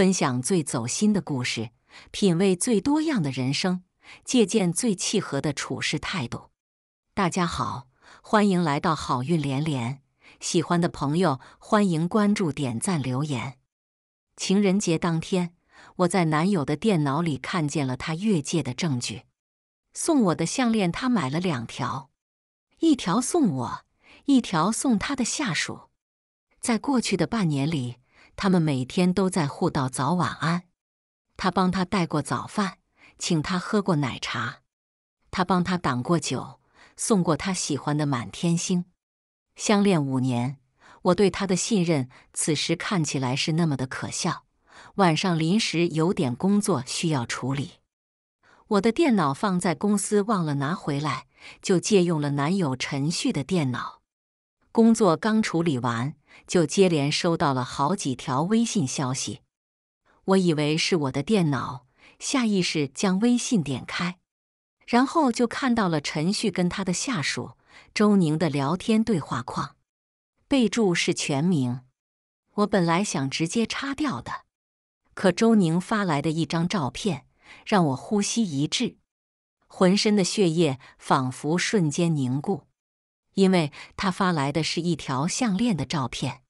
分享最走心的故事，品味最多样的人生，借鉴最契合的处事态度。大家好，欢迎来到好运连连。喜欢的朋友，欢迎关注、点赞、留言。情人节当天，我在男友的电脑里看见了他越界的证据。送我的项链，他买了两条，一条送我，一条送他的下属。在过去的半年里。他们每天都在互道早晚安，他帮他带过早饭，请他喝过奶茶，他帮他挡过酒，送过他喜欢的满天星。相恋五年，我对他的信任此时看起来是那么的可笑。晚上临时有点工作需要处理，我的电脑放在公司忘了拿回来，就借用了男友陈旭的电脑。工作刚处理完。就接连收到了好几条微信消息，我以为是我的电脑，下意识将微信点开，然后就看到了陈旭跟他的下属周宁的聊天对话框，备注是全名。我本来想直接叉掉的，可周宁发来的一张照片让我呼吸一滞，浑身的血液仿佛瞬间凝固。因为他发来的是一条项链的照片，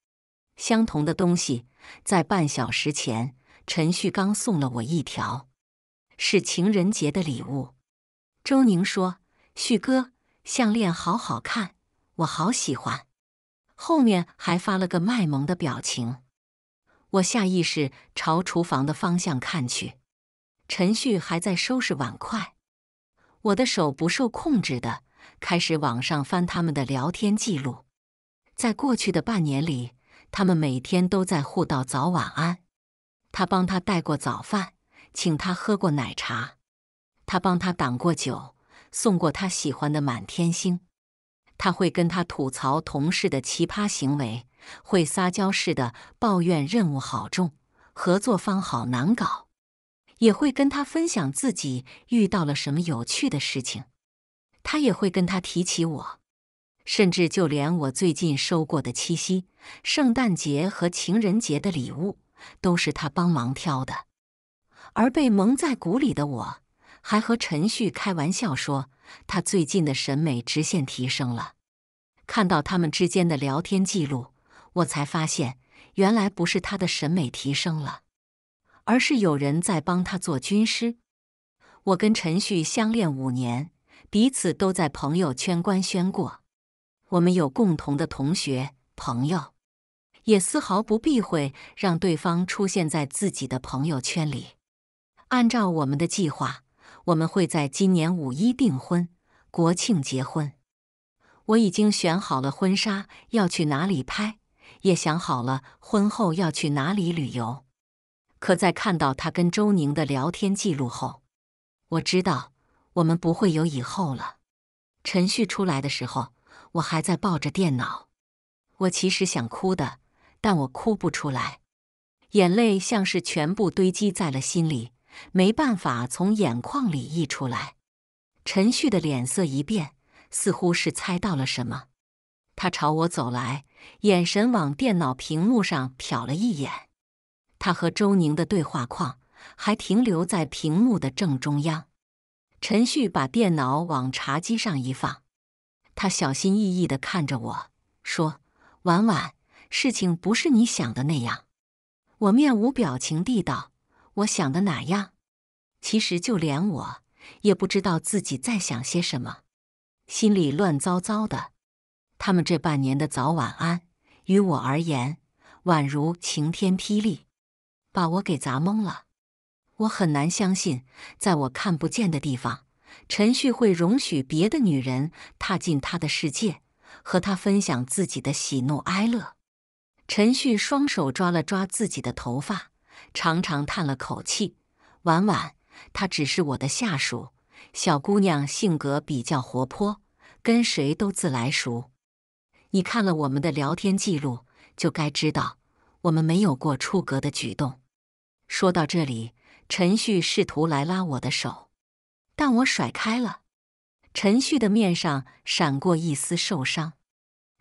相同的东西，在半小时前，陈旭刚送了我一条，是情人节的礼物。周宁说：“旭哥，项链好好看，我好喜欢。”后面还发了个卖萌的表情。我下意识朝厨房的方向看去，陈旭还在收拾碗筷，我的手不受控制的。开始网上翻他们的聊天记录，在过去的半年里，他们每天都在互道早晚安。他帮他带过早饭，请他喝过奶茶，他帮他挡过酒，送过他喜欢的满天星。他会跟他吐槽同事的奇葩行为，会撒娇似的抱怨任务好重，合作方好难搞，也会跟他分享自己遇到了什么有趣的事情。他也会跟他提起我，甚至就连我最近收过的七夕、圣诞节和情人节的礼物，都是他帮忙挑的。而被蒙在鼓里的我，还和陈旭开玩笑说他最近的审美直线提升了。看到他们之间的聊天记录，我才发现，原来不是他的审美提升了，而是有人在帮他做军师。我跟陈旭相恋五年。彼此都在朋友圈官宣过，我们有共同的同学朋友，也丝毫不避讳让对方出现在自己的朋友圈里。按照我们的计划，我们会在今年五一订婚，国庆结婚。我已经选好了婚纱，要去哪里拍，也想好了婚后要去哪里旅游。可在看到他跟周宁的聊天记录后，我知道。我们不会有以后了。陈旭出来的时候，我还在抱着电脑。我其实想哭的，但我哭不出来，眼泪像是全部堆积在了心里，没办法从眼眶里溢出来。陈旭的脸色一变，似乎是猜到了什么。他朝我走来，眼神往电脑屏幕上瞟了一眼。他和周宁的对话框还停留在屏幕的正中央。陈旭把电脑往茶几上一放，他小心翼翼地看着我说：“婉婉，事情不是你想的那样。”我面无表情地道：“我想的哪样？”其实就连我也不知道自己在想些什么，心里乱糟糟的。他们这半年的早晚安，于我而言，宛如晴天霹雳，把我给砸懵了。我很难相信，在我看不见的地方，陈旭会容许别的女人踏进他的世界，和他分享自己的喜怒哀乐。陈旭双手抓了抓自己的头发，长长叹了口气。婉婉，她只是我的下属，小姑娘性格比较活泼，跟谁都自来熟。你看了我们的聊天记录，就该知道，我们没有过出格的举动。说到这里。陈旭试图来拉我的手，但我甩开了。陈旭的面上闪过一丝受伤，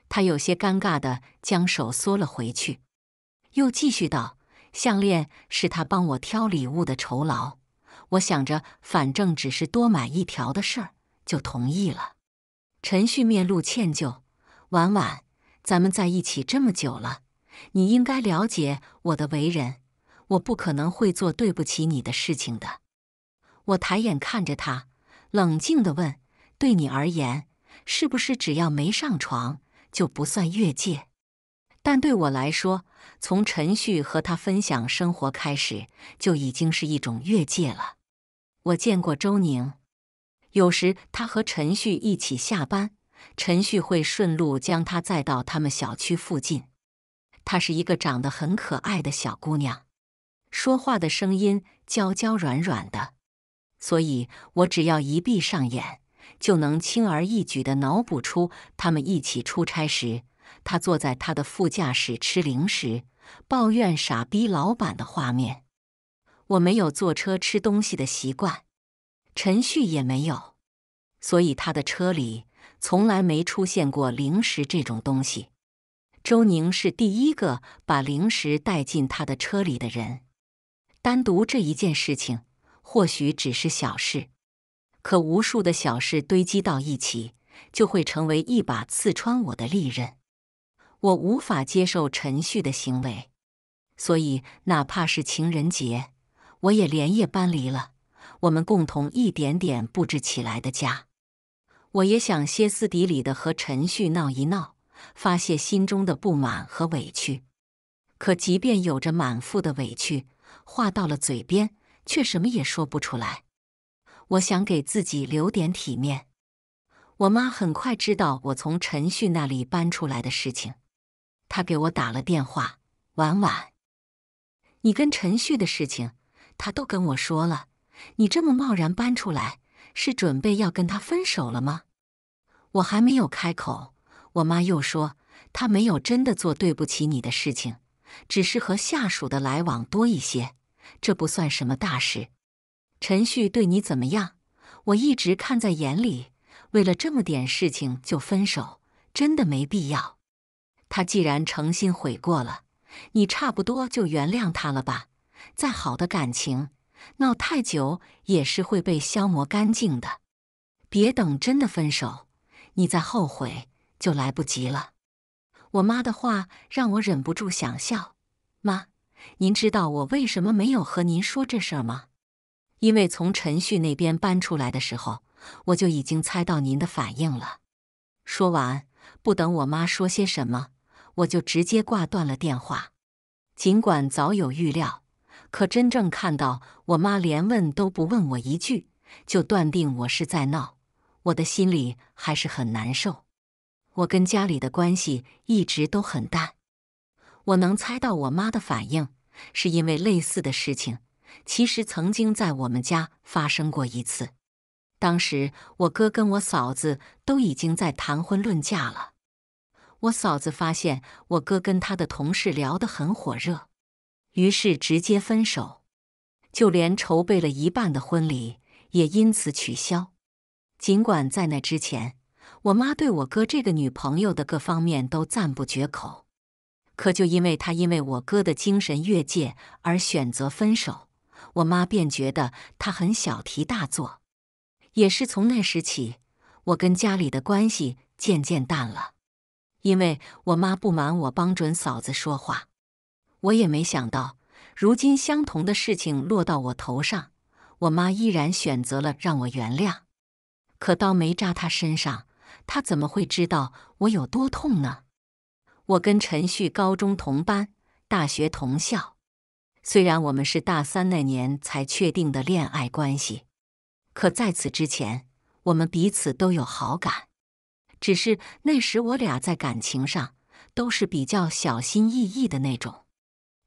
他有些尴尬的将手缩了回去，又继续道：“项链是他帮我挑礼物的酬劳，我想着反正只是多买一条的事儿，就同意了。”陈旭面露歉疚：“婉婉，咱们在一起这么久了，你应该了解我的为人。”我不可能会做对不起你的事情的。我抬眼看着他，冷静的问：“对你而言，是不是只要没上床就不算越界？但对我来说，从陈旭和他分享生活开始，就已经是一种越界了。”我见过周宁，有时他和陈旭一起下班，陈旭会顺路将她载到他们小区附近。她是一个长得很可爱的小姑娘。说话的声音娇娇软软的，所以我只要一闭上眼，就能轻而易举地脑补出他们一起出差时，他坐在他的副驾驶吃零食，抱怨傻逼老板的画面。我没有坐车吃东西的习惯，陈旭也没有，所以他的车里从来没出现过零食这种东西。周宁是第一个把零食带进他的车里的人。单独这一件事情或许只是小事，可无数的小事堆积到一起，就会成为一把刺穿我的利刃。我无法接受陈旭的行为，所以哪怕是情人节，我也连夜搬离了我们共同一点点布置起来的家。我也想歇斯底里的和陈旭闹一闹，发泄心中的不满和委屈。可即便有着满腹的委屈，话到了嘴边，却什么也说不出来。我想给自己留点体面。我妈很快知道我从陈旭那里搬出来的事情，她给我打了电话：“婉婉，你跟陈旭的事情，她都跟我说了。你这么贸然搬出来，是准备要跟他分手了吗？”我还没有开口，我妈又说：“他没有真的做对不起你的事情。”只是和下属的来往多一些，这不算什么大事。陈旭对你怎么样？我一直看在眼里。为了这么点事情就分手，真的没必要。他既然诚心悔过了，你差不多就原谅他了吧。再好的感情，闹太久也是会被消磨干净的。别等真的分手，你再后悔就来不及了。我妈的话让我忍不住想笑。妈，您知道我为什么没有和您说这事吗？因为从陈旭那边搬出来的时候，我就已经猜到您的反应了。说完，不等我妈说些什么，我就直接挂断了电话。尽管早有预料，可真正看到我妈连问都不问我一句，就断定我是在闹，我的心里还是很难受。我跟家里的关系一直都很淡，我能猜到我妈的反应，是因为类似的事情其实曾经在我们家发生过一次。当时我哥跟我嫂子都已经在谈婚论嫁了，我嫂子发现我哥跟他的同事聊得很火热，于是直接分手，就连筹备了一半的婚礼也因此取消。尽管在那之前。我妈对我哥这个女朋友的各方面都赞不绝口，可就因为她因为我哥的精神越界而选择分手，我妈便觉得她很小题大做。也是从那时起，我跟家里的关系渐渐淡了，因为我妈不瞒我帮准嫂子说话。我也没想到，如今相同的事情落到我头上，我妈依然选择了让我原谅。可刀没扎她身上。他怎么会知道我有多痛呢？我跟陈旭高中同班，大学同校。虽然我们是大三那年才确定的恋爱关系，可在此之前，我们彼此都有好感。只是那时我俩在感情上都是比较小心翼翼的那种，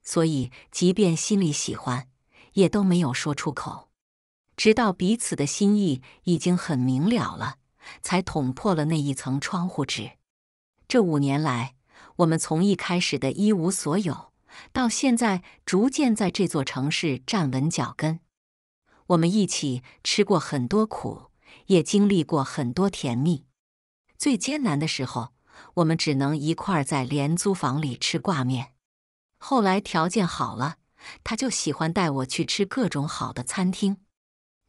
所以即便心里喜欢，也都没有说出口。直到彼此的心意已经很明了了。才捅破了那一层窗户纸。这五年来，我们从一开始的一无所有，到现在逐渐在这座城市站稳脚跟。我们一起吃过很多苦，也经历过很多甜蜜。最艰难的时候，我们只能一块儿在廉租房里吃挂面。后来条件好了，他就喜欢带我去吃各种好的餐厅。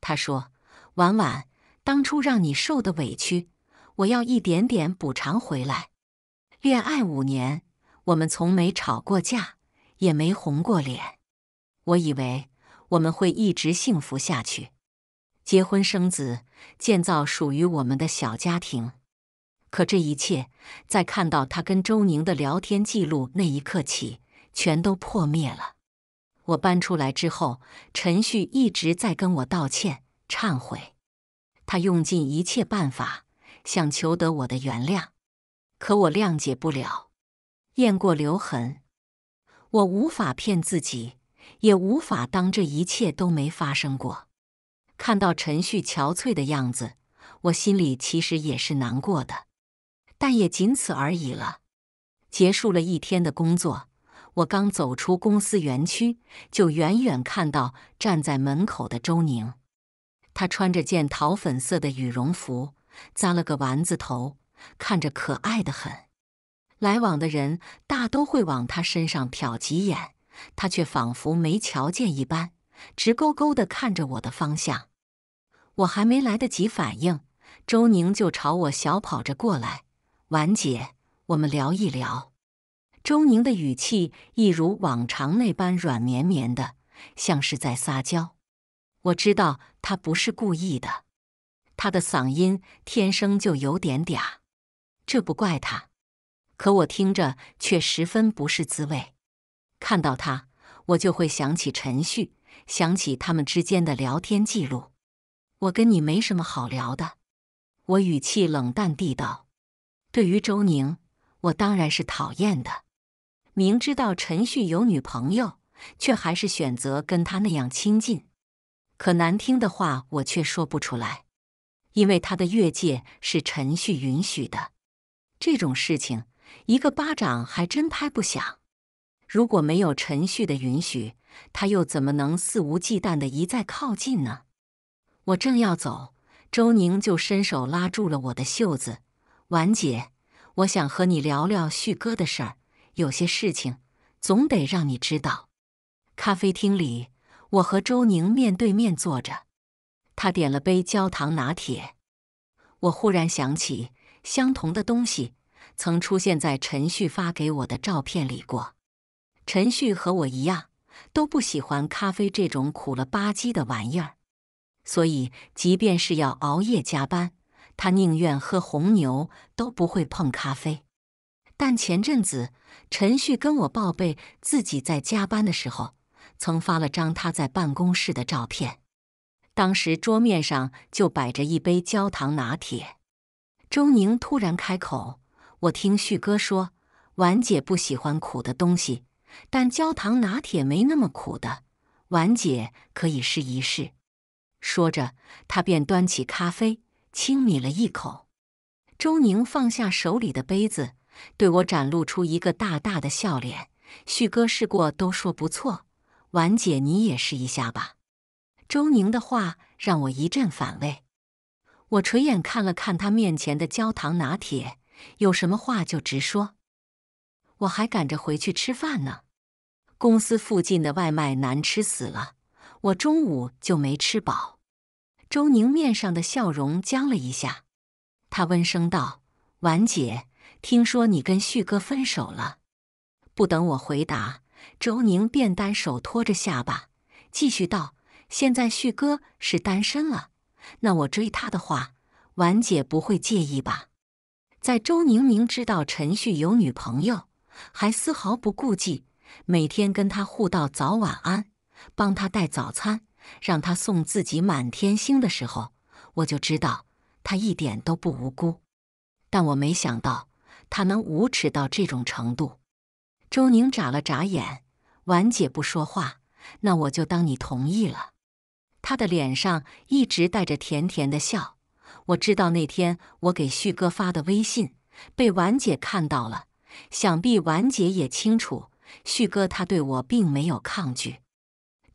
他说：“婉婉。”当初让你受的委屈，我要一点点补偿回来。恋爱五年，我们从没吵过架，也没红过脸。我以为我们会一直幸福下去，结婚生子，建造属于我们的小家庭。可这一切，在看到他跟周宁的聊天记录那一刻起，全都破灭了。我搬出来之后，陈旭一直在跟我道歉、忏悔。他用尽一切办法想求得我的原谅，可我谅解不了。验过留痕，我无法骗自己，也无法当这一切都没发生过。看到陈旭憔悴的样子，我心里其实也是难过的，但也仅此而已了。结束了一天的工作，我刚走出公司园区，就远远看到站在门口的周宁。她穿着件桃粉色的羽绒服，扎了个丸子头，看着可爱的很。来往的人大都会往她身上瞟几眼，她却仿佛没瞧见一般，直勾勾地看着我的方向。我还没来得及反应，周宁就朝我小跑着过来：“婉姐，我们聊一聊。”周宁的语气一如往常那般软绵绵的，像是在撒娇。我知道他不是故意的，他的嗓音天生就有点嗲，这不怪他，可我听着却十分不是滋味。看到他，我就会想起陈旭，想起他们之间的聊天记录。我跟你没什么好聊的，我语气冷淡地道。对于周宁，我当然是讨厌的。明知道陈旭有女朋友，却还是选择跟他那样亲近。可难听的话我却说不出来，因为他的越界是陈旭允许的。这种事情，一个巴掌还真拍不响。如果没有陈旭的允许，他又怎么能肆无忌惮的一再靠近呢？我正要走，周宁就伸手拉住了我的袖子：“婉姐，我想和你聊聊旭哥的事儿，有些事情总得让你知道。”咖啡厅里。我和周宁面对面坐着，他点了杯焦糖拿铁。我忽然想起，相同的东西曾出现在陈旭发给我的照片里过。陈旭和我一样，都不喜欢咖啡这种苦了吧唧的玩意儿，所以即便是要熬夜加班，他宁愿喝红牛都不会碰咖啡。但前阵子，陈旭跟我报备自己在加班的时候。曾发了张他在办公室的照片，当时桌面上就摆着一杯焦糖拿铁。周宁突然开口：“我听旭哥说，婉姐不喜欢苦的东西，但焦糖拿铁没那么苦的，婉姐可以试一试。”说着，他便端起咖啡，轻抿了一口。周宁放下手里的杯子，对我展露出一个大大的笑脸：“旭哥试过都说不错。”婉姐，你也试一下吧。周宁的话让我一阵反胃。我垂眼看了看他面前的焦糖拿铁，有什么话就直说。我还赶着回去吃饭呢，公司附近的外卖难吃死了，我中午就没吃饱。周宁面上的笑容僵了一下，他温声道：“婉姐，听说你跟旭哥分手了？”不等我回答。周宁便单手托着下巴，继续道：“现在旭哥是单身了，那我追他的话，婉姐不会介意吧？”在周宁明知道陈旭有女朋友，还丝毫不顾忌，每天跟他互道早晚安，帮他带早餐，让他送自己满天星的时候，我就知道他一点都不无辜。但我没想到他能无耻到这种程度。周宁眨了眨眼，婉姐不说话，那我就当你同意了。他的脸上一直带着甜甜的笑。我知道那天我给旭哥发的微信被婉姐看到了，想必婉姐也清楚，旭哥他对我并没有抗拒。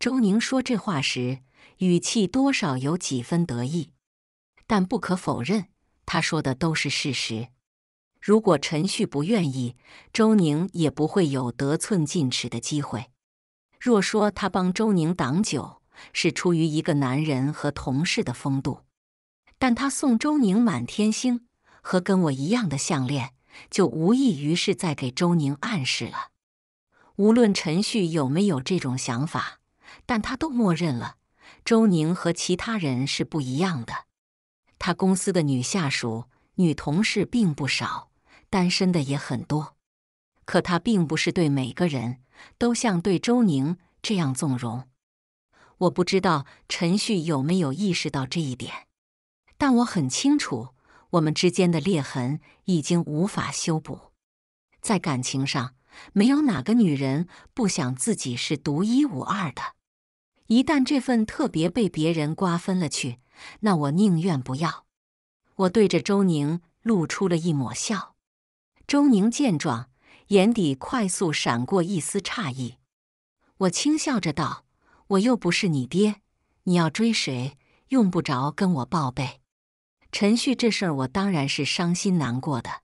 周宁说这话时，语气多少有几分得意，但不可否认，他说的都是事实。如果陈旭不愿意，周宁也不会有得寸进尺的机会。若说他帮周宁挡酒是出于一个男人和同事的风度，但他送周宁满天星和跟我一样的项链，就无异于是在给周宁暗示了。无论陈旭有没有这种想法，但他都默认了周宁和其他人是不一样的。他公司的女下属、女同事并不少。单身的也很多，可他并不是对每个人都像对周宁这样纵容。我不知道陈旭有没有意识到这一点，但我很清楚，我们之间的裂痕已经无法修补。在感情上，没有哪个女人不想自己是独一无二的。一旦这份特别被别人瓜分了去，那我宁愿不要。我对着周宁露出了一抹笑。周宁见状，眼底快速闪过一丝诧异。我轻笑着道：“我又不是你爹，你要追谁，用不着跟我报备。”陈旭这事儿，我当然是伤心难过的，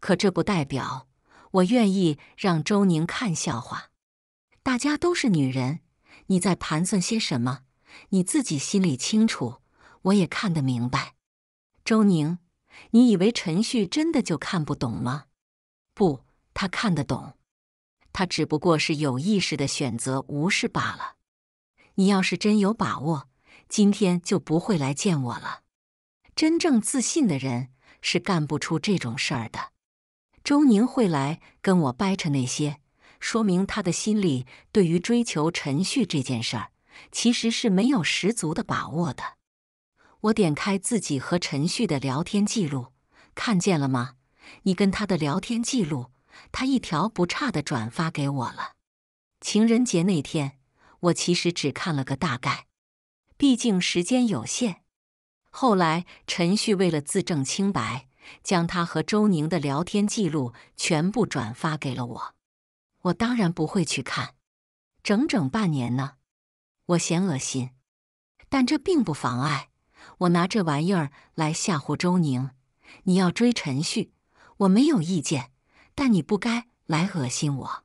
可这不代表我愿意让周宁看笑话。大家都是女人，你在盘算些什么？你自己心里清楚，我也看得明白。周宁，你以为陈旭真的就看不懂吗？不，他看得懂，他只不过是有意识的选择无视罢了。你要是真有把握，今天就不会来见我了。真正自信的人是干不出这种事儿的。周宁会来跟我掰扯那些，说明他的心里对于追求陈旭这件事儿，其实是没有十足的把握的。我点开自己和陈旭的聊天记录，看见了吗？你跟他的聊天记录，他一条不差的转发给我了。情人节那天，我其实只看了个大概，毕竟时间有限。后来陈旭为了自证清白，将他和周宁的聊天记录全部转发给了我。我当然不会去看，整整半年呢，我嫌恶心。但这并不妨碍我拿这玩意儿来吓唬周宁。你要追陈旭？我没有意见，但你不该来恶心我。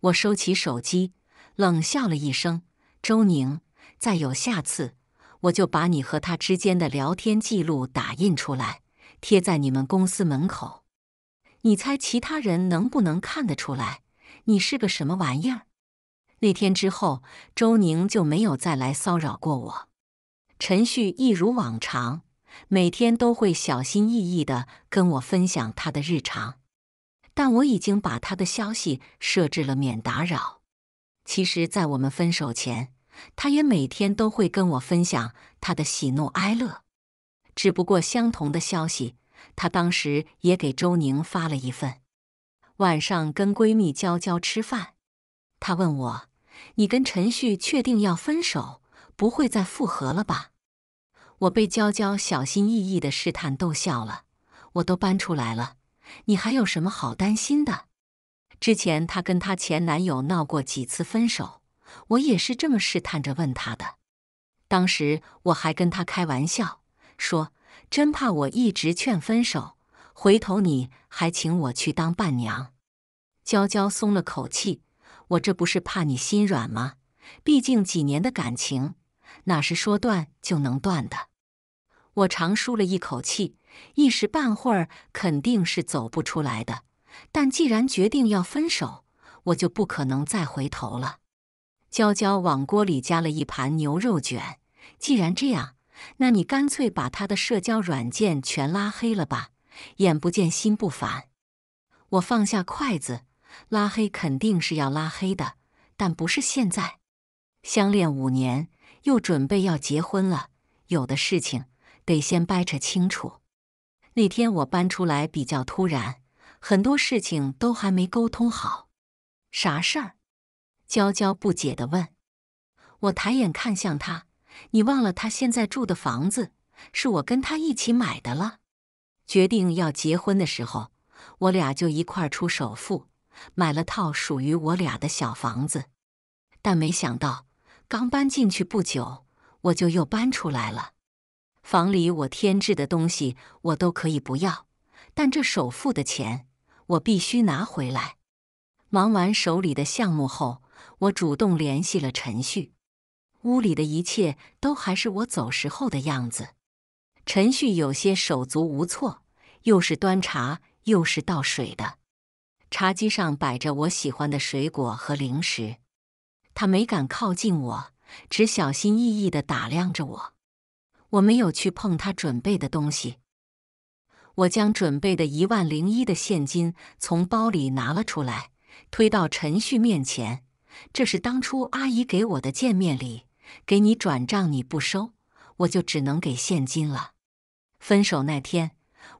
我收起手机，冷笑了一声：“周宁，再有下次，我就把你和他之间的聊天记录打印出来，贴在你们公司门口。你猜其他人能不能看得出来？你是个什么玩意儿？”那天之后，周宁就没有再来骚扰过我。陈旭一如往常。每天都会小心翼翼的跟我分享他的日常，但我已经把他的消息设置了免打扰。其实，在我们分手前，他也每天都会跟我分享他的喜怒哀乐，只不过相同的消息，他当时也给周宁发了一份。晚上跟闺蜜娇娇吃饭，她问我：“你跟陈旭确定要分手，不会再复合了吧？”我被娇娇小心翼翼的试探逗笑了。我都搬出来了，你还有什么好担心的？之前她跟她前男友闹过几次分手，我也是这么试探着问她的。当时我还跟她开玩笑说，真怕我一直劝分手，回头你还请我去当伴娘。娇娇松了口气，我这不是怕你心软吗？毕竟几年的感情，哪是说断就能断的？我长舒了一口气，一时半会儿肯定是走不出来的。但既然决定要分手，我就不可能再回头了。娇娇往锅里加了一盘牛肉卷。既然这样，那你干脆把他的社交软件全拉黑了吧，眼不见心不烦。我放下筷子，拉黑肯定是要拉黑的，但不是现在。相恋五年，又准备要结婚了，有的事情。得先掰扯清楚。那天我搬出来比较突然，很多事情都还没沟通好。啥事儿？娇娇不解的问我，抬眼看向他：“你忘了，他现在住的房子是我跟他一起买的了。决定要结婚的时候，我俩就一块出首付，买了套属于我俩的小房子。但没想到，刚搬进去不久，我就又搬出来了。”房里我添置的东西我都可以不要，但这首付的钱我必须拿回来。忙完手里的项目后，我主动联系了陈旭。屋里的一切都还是我走时候的样子。陈旭有些手足无措，又是端茶又是倒水的。茶几上摆着我喜欢的水果和零食，他没敢靠近我，只小心翼翼地打量着我。我没有去碰他准备的东西，我将准备的一万零一的现金从包里拿了出来，推到陈旭面前。这是当初阿姨给我的见面礼，给你转账你不收，我就只能给现金了。分手那天，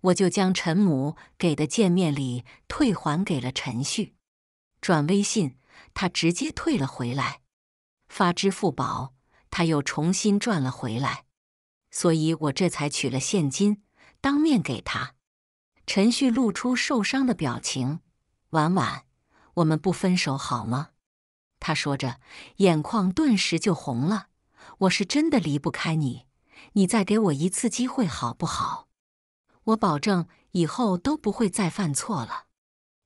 我就将陈母给的见面礼退还给了陈旭。转微信，他直接退了回来；发支付宝，他又重新转了回来。所以我这才取了现金，当面给他。陈旭露出受伤的表情。婉婉，我们不分手好吗？他说着，眼眶顿时就红了。我是真的离不开你，你再给我一次机会好不好？我保证以后都不会再犯错了。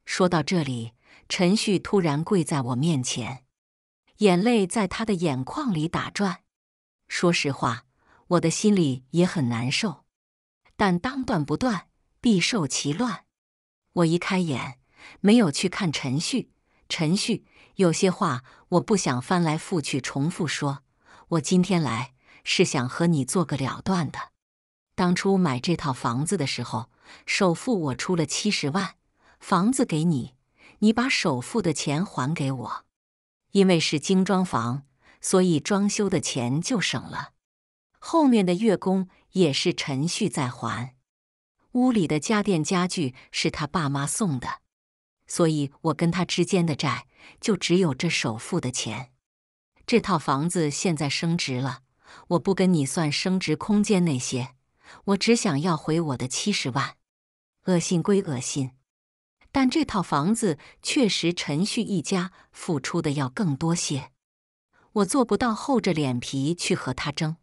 说到这里，陈旭突然跪在我面前，眼泪在他的眼眶里打转。说实话。我的心里也很难受，但当断不断，必受其乱。我一开眼，没有去看陈旭。陈旭，有些话我不想翻来覆去重复说。我今天来是想和你做个了断的。当初买这套房子的时候，首付我出了七十万，房子给你，你把首付的钱还给我。因为是精装房，所以装修的钱就省了。后面的月供也是陈旭在还，屋里的家电家具是他爸妈送的，所以我跟他之间的债就只有这首付的钱。这套房子现在升值了，我不跟你算升值空间那些，我只想要回我的七十万。恶心归恶心，但这套房子确实陈旭一家付出的要更多些，我做不到厚着脸皮去和他争。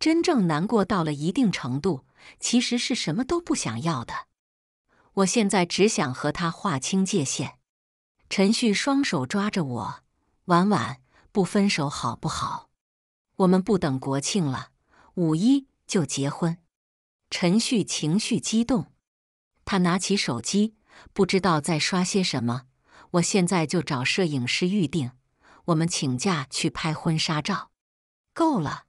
真正难过到了一定程度，其实是什么都不想要的。我现在只想和他划清界限。陈旭双手抓着我，婉婉，不分手好不好？我们不等国庆了，五一就结婚。陈旭情绪激动，他拿起手机，不知道在刷些什么。我现在就找摄影师预定，我们请假去拍婚纱照。够了。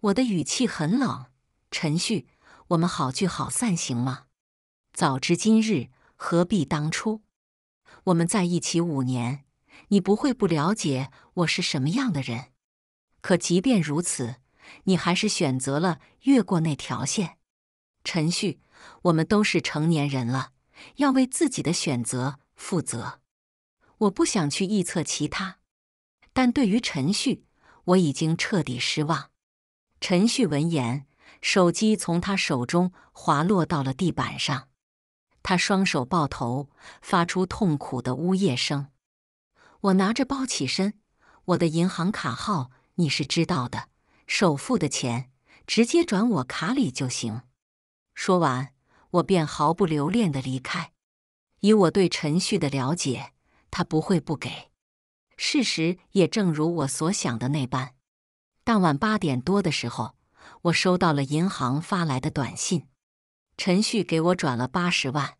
我的语气很冷，陈旭，我们好聚好散行吗？早知今日，何必当初？我们在一起五年，你不会不了解我是什么样的人。可即便如此，你还是选择了越过那条线。陈旭，我们都是成年人了，要为自己的选择负责。我不想去臆测其他，但对于陈旭，我已经彻底失望。陈旭闻言，手机从他手中滑落到了地板上，他双手抱头，发出痛苦的呜咽声。我拿着包起身，我的银行卡号你是知道的，首付的钱直接转我卡里就行。说完，我便毫不留恋的离开。以我对陈旭的了解，他不会不给。事实也正如我所想的那般。当晚八点多的时候，我收到了银行发来的短信，陈旭给我转了八十万。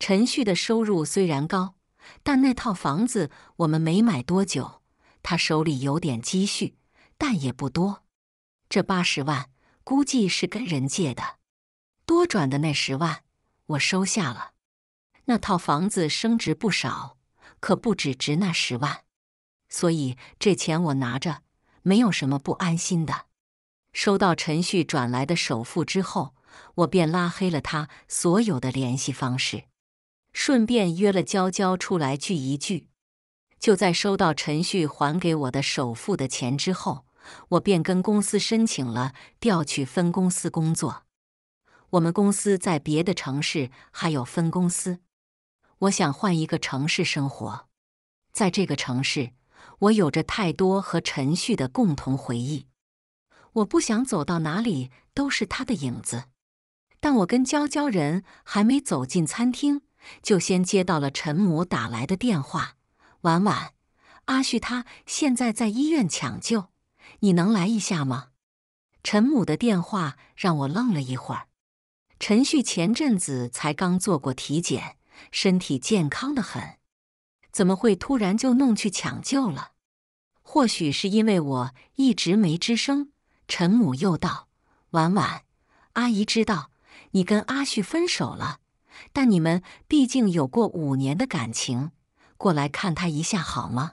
陈旭的收入虽然高，但那套房子我们没买多久，他手里有点积蓄，但也不多。这八十万估计是跟人借的，多转的那十万我收下了。那套房子升值不少，可不止值那十万，所以这钱我拿着。没有什么不安心的。收到陈旭转来的首付之后，我便拉黑了他所有的联系方式，顺便约了娇娇出来聚一聚。就在收到陈旭还给我的首付的钱之后，我便跟公司申请了调去分公司工作。我们公司在别的城市还有分公司，我想换一个城市生活，在这个城市。我有着太多和陈旭的共同回忆，我不想走到哪里都是他的影子。但我跟娇娇人还没走进餐厅，就先接到了陈母打来的电话：“婉婉，阿旭他现在在医院抢救，你能来一下吗？”陈母的电话让我愣了一会儿。陈旭前阵子才刚做过体检，身体健康的很。怎么会突然就弄去抢救了？或许是因为我一直没吱声。陈母又道：“婉婉，阿姨知道你跟阿旭分手了，但你们毕竟有过五年的感情，过来看他一下好吗？”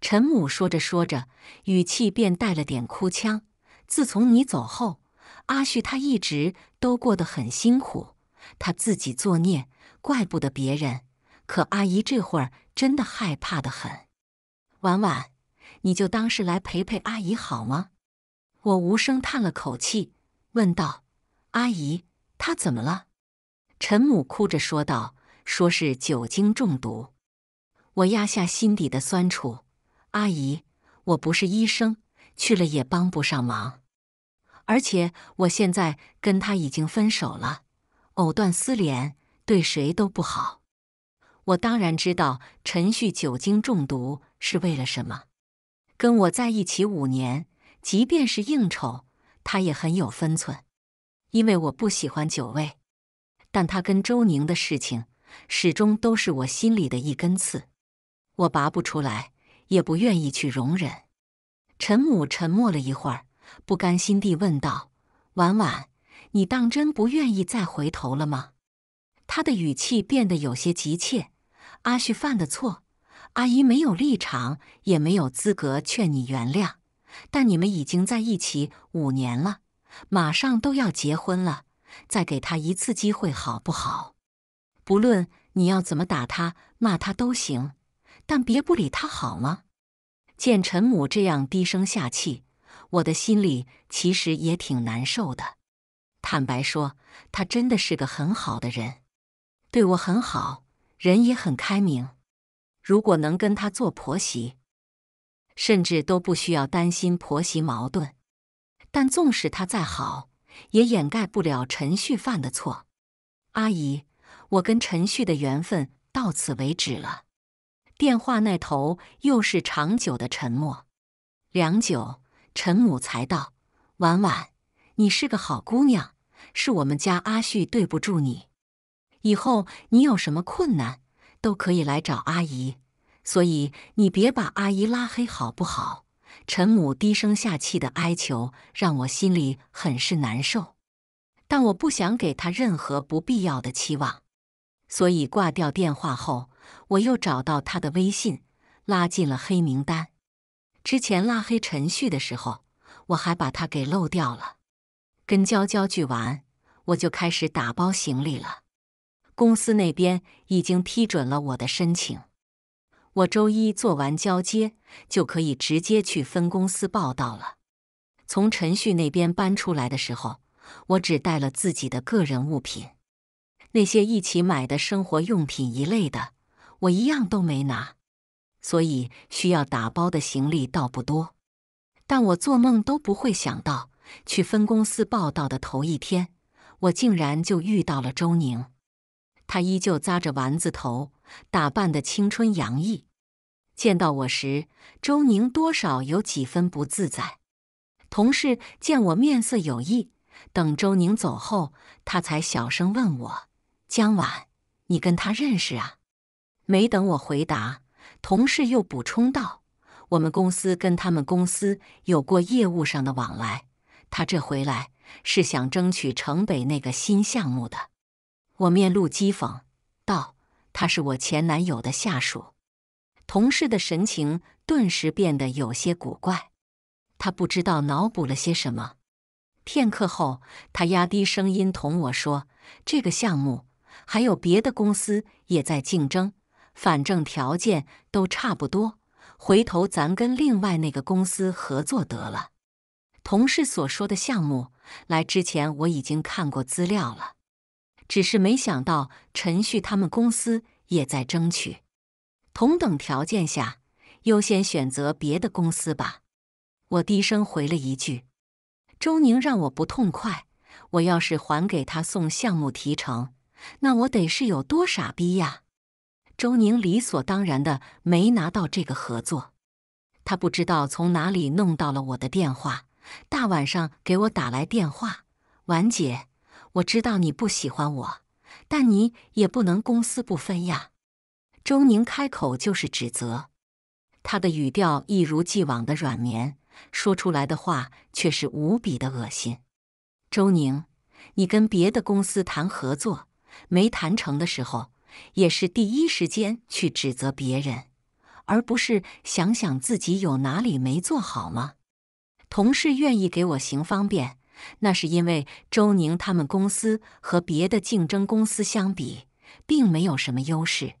陈母说着说着，语气便带了点哭腔。自从你走后，阿旭他一直都过得很辛苦，他自己作孽，怪不得别人。可阿姨这会儿。真的害怕的很，婉婉，你就当是来陪陪阿姨好吗？我无声叹了口气，问道：“阿姨，她怎么了？”陈母哭着说道：“说是酒精中毒。”我压下心底的酸楚，阿姨，我不是医生，去了也帮不上忙，而且我现在跟他已经分手了，藕断丝连，对谁都不好。我当然知道陈旭酒精中毒是为了什么。跟我在一起五年，即便是应酬，他也很有分寸。因为我不喜欢酒味，但他跟周宁的事情，始终都是我心里的一根刺，我拔不出来，也不愿意去容忍。陈母沉默了一会儿，不甘心地问道：“婉婉，你当真不愿意再回头了吗？”他的语气变得有些急切。阿旭犯的错，阿姨没有立场，也没有资格劝你原谅。但你们已经在一起五年了，马上都要结婚了，再给他一次机会好不好？不论你要怎么打他、骂他都行，但别不理他好吗？见陈母这样低声下气，我的心里其实也挺难受的。坦白说，他真的是个很好的人，对我很好。人也很开明，如果能跟她做婆媳，甚至都不需要担心婆媳矛盾。但纵使她再好，也掩盖不了陈旭犯的错。阿姨，我跟陈旭的缘分到此为止了。电话那头又是长久的沉默。良久，陈母才道：“婉婉，你是个好姑娘，是我们家阿旭对不住你。”以后你有什么困难都可以来找阿姨，所以你别把阿姨拉黑，好不好？陈母低声下气的哀求让我心里很是难受，但我不想给他任何不必要的期望，所以挂掉电话后，我又找到他的微信，拉进了黑名单。之前拉黑陈旭的时候，我还把他给漏掉了。跟娇娇聚完，我就开始打包行李了。公司那边已经批准了我的申请，我周一做完交接就可以直接去分公司报道了。从陈旭那边搬出来的时候，我只带了自己的个人物品，那些一起买的生活用品一类的，我一样都没拿，所以需要打包的行李倒不多。但我做梦都不会想到，去分公司报道的头一天，我竟然就遇到了周宁。他依旧扎着丸子头，打扮的青春洋溢。见到我时，周宁多少有几分不自在。同事见我面色有异，等周宁走后，他才小声问我：“江晚，你跟他认识啊？”没等我回答，同事又补充道：“我们公司跟他们公司有过业务上的往来，他这回来是想争取城北那个新项目的。”我面露讥讽，道：“他是我前男友的下属。”同事的神情顿时变得有些古怪，他不知道脑补了些什么。片刻后，他压低声音同我说：“这个项目还有别的公司也在竞争，反正条件都差不多，回头咱跟另外那个公司合作得了。”同事所说的项目，来之前我已经看过资料了。只是没想到陈旭他们公司也在争取，同等条件下优先选择别的公司吧。我低声回了一句：“周宁让我不痛快，我要是还给他送项目提成，那我得是有多傻逼呀？”周宁理所当然的没拿到这个合作，他不知道从哪里弄到了我的电话，大晚上给我打来电话，婉姐。我知道你不喜欢我，但你也不能公私不分呀。周宁开口就是指责，他的语调一如既往的软绵，说出来的话却是无比的恶心。周宁，你跟别的公司谈合作没谈成的时候，也是第一时间去指责别人，而不是想想自己有哪里没做好吗？同事愿意给我行方便。那是因为周宁他们公司和别的竞争公司相比，并没有什么优势。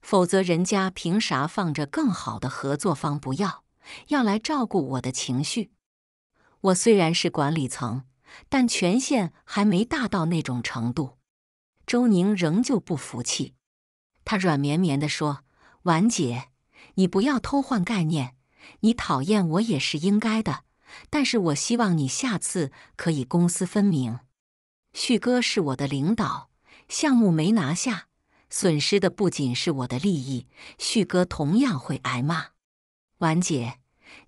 否则人家凭啥放着更好的合作方不要，要来照顾我的情绪？我虽然是管理层，但权限还没大到那种程度。周宁仍旧不服气，他软绵绵地说：“婉姐，你不要偷换概念，你讨厌我也是应该的。”但是我希望你下次可以公私分明。旭哥是我的领导，项目没拿下，损失的不仅是我的利益，旭哥同样会挨骂。婉姐，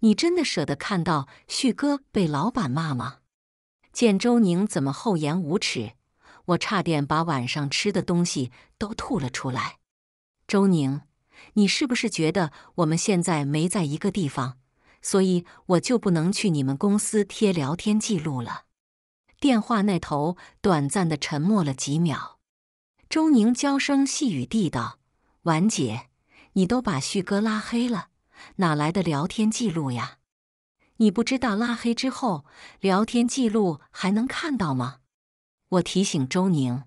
你真的舍得看到旭哥被老板骂吗？见周宁怎么厚颜无耻，我差点把晚上吃的东西都吐了出来。周宁，你是不是觉得我们现在没在一个地方？所以我就不能去你们公司贴聊天记录了。电话那头短暂的沉默了几秒，周宁娇声细语地道：“婉姐，你都把旭哥拉黑了，哪来的聊天记录呀？你不知道拉黑之后聊天记录还能看到吗？”我提醒周宁，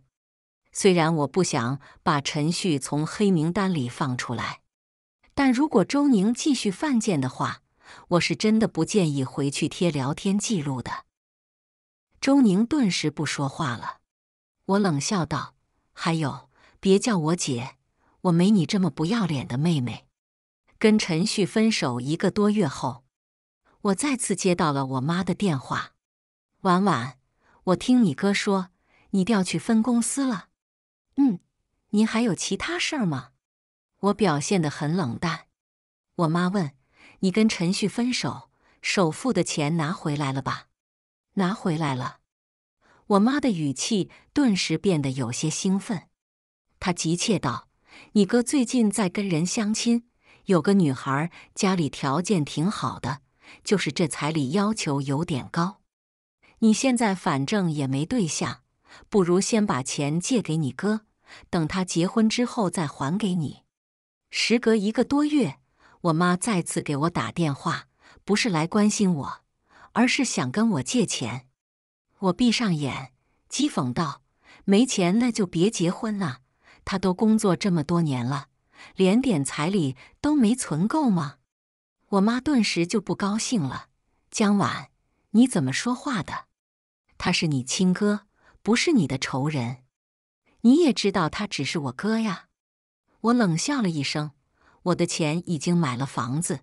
虽然我不想把陈旭从黑名单里放出来，但如果周宁继续犯贱的话。我是真的不建议回去贴聊天记录的。周宁顿时不说话了。我冷笑道：“还有，别叫我姐，我没你这么不要脸的妹妹。”跟陈旭分手一个多月后，我再次接到了我妈的电话：“婉婉，我听你哥说你调去分公司了。嗯，您还有其他事儿吗？”我表现的很冷淡。我妈问。你跟陈旭分手，首付的钱拿回来了吧？拿回来了。我妈的语气顿时变得有些兴奋，她急切道：“你哥最近在跟人相亲，有个女孩家里条件挺好的，就是这彩礼要求有点高。你现在反正也没对象，不如先把钱借给你哥，等他结婚之后再还给你。”时隔一个多月。我妈再次给我打电话，不是来关心我，而是想跟我借钱。我闭上眼，讥讽道：“没钱那就别结婚了。他都工作这么多年了，连点彩礼都没存够吗？”我妈顿时就不高兴了：“江晚，你怎么说话的？他是你亲哥，不是你的仇人。你也知道他只是我哥呀。”我冷笑了一声。我的钱已经买了房子，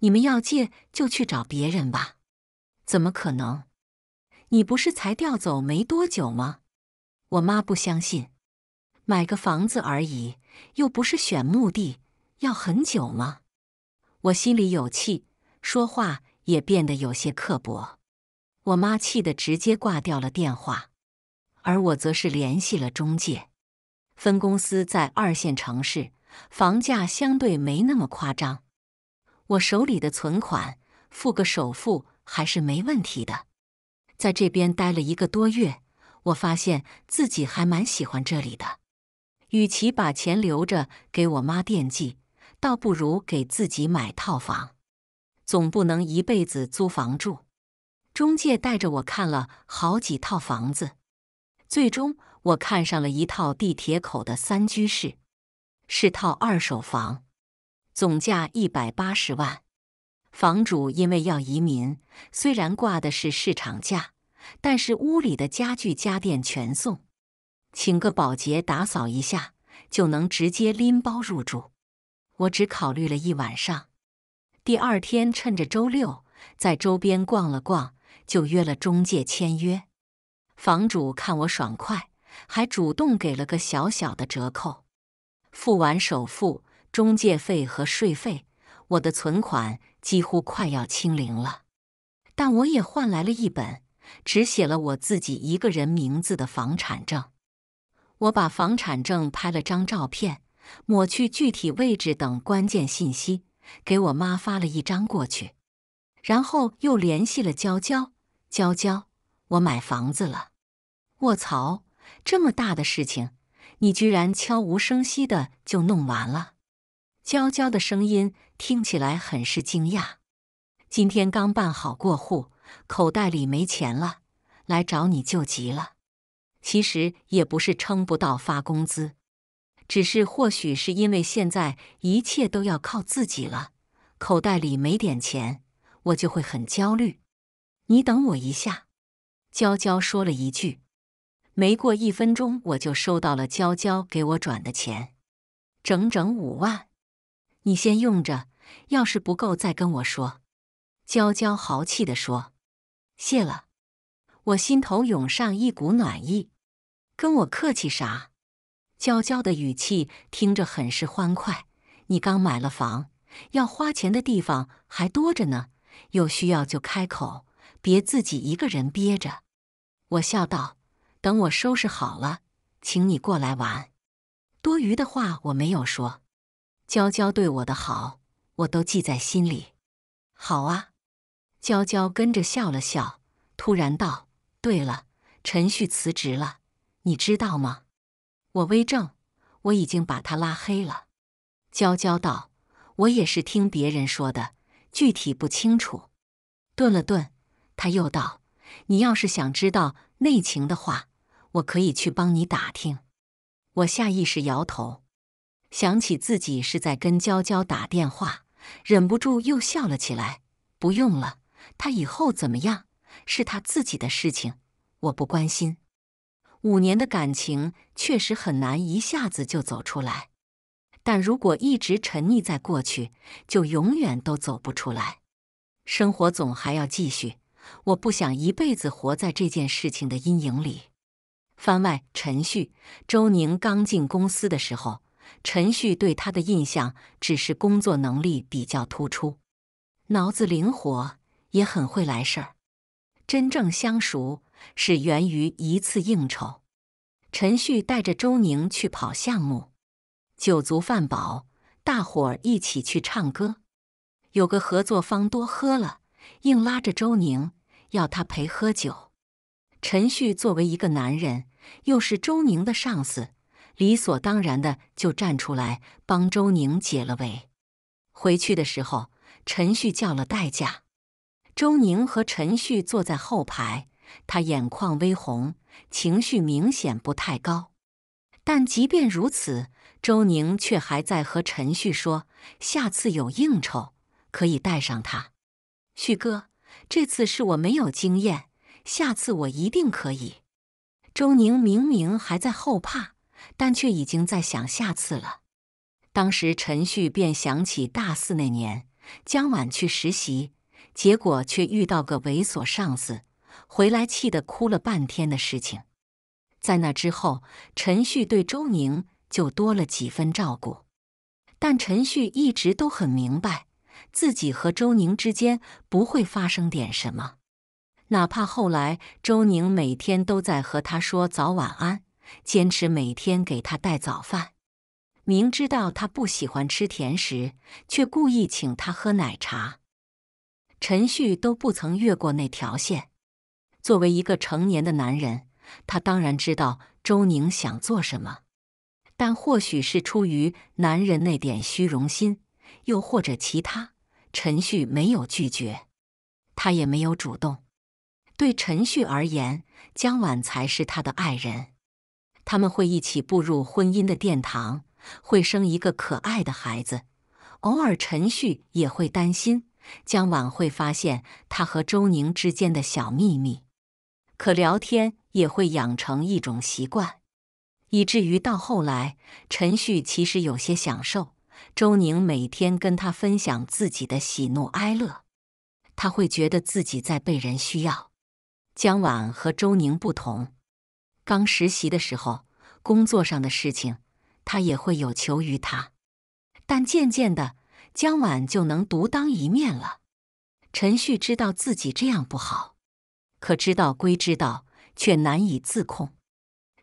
你们要借就去找别人吧。怎么可能？你不是才调走没多久吗？我妈不相信，买个房子而已，又不是选墓地，要很久吗？我心里有气，说话也变得有些刻薄。我妈气得直接挂掉了电话，而我则是联系了中介，分公司在二线城市。房价相对没那么夸张，我手里的存款付个首付还是没问题的。在这边待了一个多月，我发现自己还蛮喜欢这里的。与其把钱留着给我妈惦记，倒不如给自己买套房，总不能一辈子租房住。中介带着我看了好几套房子，最终我看上了一套地铁口的三居室。是套二手房，总价一百八十万。房主因为要移民，虽然挂的是市场价，但是屋里的家具家电全送，请个保洁打扫一下就能直接拎包入住。我只考虑了一晚上，第二天趁着周六在周边逛了逛，就约了中介签约。房主看我爽快，还主动给了个小小的折扣。付完首付、中介费和税费，我的存款几乎快要清零了。但我也换来了一本只写了我自己一个人名字的房产证。我把房产证拍了张照片，抹去具体位置等关键信息，给我妈发了一张过去。然后又联系了娇娇，娇娇，我买房子了！卧槽，这么大的事情！你居然悄无声息的就弄完了，娇娇的声音听起来很是惊讶。今天刚办好过户，口袋里没钱了，来找你救急了。其实也不是撑不到发工资，只是或许是因为现在一切都要靠自己了，口袋里没点钱，我就会很焦虑。你等我一下，娇娇说了一句。没过一分钟，我就收到了娇娇给我转的钱，整整五万。你先用着，要是不够再跟我说。娇娇豪气的说：“谢了。”我心头涌上一股暖意，跟我客气啥？娇娇的语气听着很是欢快。你刚买了房，要花钱的地方还多着呢，有需要就开口，别自己一个人憋着。我笑道。等我收拾好了，请你过来玩。多余的话我没有说。娇娇对我的好，我都记在心里。好啊，娇娇跟着笑了笑，突然道：“对了，陈旭辞职了，你知道吗？”我微怔，我已经把他拉黑了。娇娇道：“我也是听别人说的，具体不清楚。”顿了顿，他又道：“你要是想知道内情的话。”我可以去帮你打听。我下意识摇头，想起自己是在跟娇娇打电话，忍不住又笑了起来。不用了，他以后怎么样是他自己的事情，我不关心。五年的感情确实很难一下子就走出来，但如果一直沉溺在过去，就永远都走不出来。生活总还要继续，我不想一辈子活在这件事情的阴影里。番外陈旭周宁刚进公司的时候，陈旭对他的印象只是工作能力比较突出，脑子灵活，也很会来事儿。真正相熟是源于一次应酬，陈旭带着周宁去跑项目，酒足饭饱，大伙儿一起去唱歌。有个合作方多喝了，硬拉着周宁要他陪喝酒。陈旭作为一个男人。又是周宁的上司，理所当然的就站出来帮周宁解了围。回去的时候，陈旭叫了代驾，周宁和陈旭坐在后排，他眼眶微红，情绪明显不太高。但即便如此，周宁却还在和陈旭说：“下次有应酬可以带上他，旭哥，这次是我没有经验，下次我一定可以。”周宁明明还在后怕，但却已经在想下次了。当时陈旭便想起大四那年，江晚去实习，结果却遇到个猥琐上司，回来气得哭了半天的事情。在那之后，陈旭对周宁就多了几分照顾，但陈旭一直都很明白，自己和周宁之间不会发生点什么。哪怕后来，周宁每天都在和他说早晚安，坚持每天给他带早饭，明知道他不喜欢吃甜食，却故意请他喝奶茶。陈旭都不曾越过那条线。作为一个成年的男人，他当然知道周宁想做什么，但或许是出于男人那点虚荣心，又或者其他，陈旭没有拒绝，他也没有主动。对陈旭而言，江婉才是他的爱人。他们会一起步入婚姻的殿堂，会生一个可爱的孩子。偶尔，陈旭也会担心江婉会发现他和周宁之间的小秘密。可聊天也会养成一种习惯，以至于到后来，陈旭其实有些享受周宁每天跟他分享自己的喜怒哀乐。他会觉得自己在被人需要。江婉和周宁不同，刚实习的时候，工作上的事情他也会有求于他。但渐渐的，江婉就能独当一面了。陈旭知道自己这样不好，可知道归知道，却难以自控。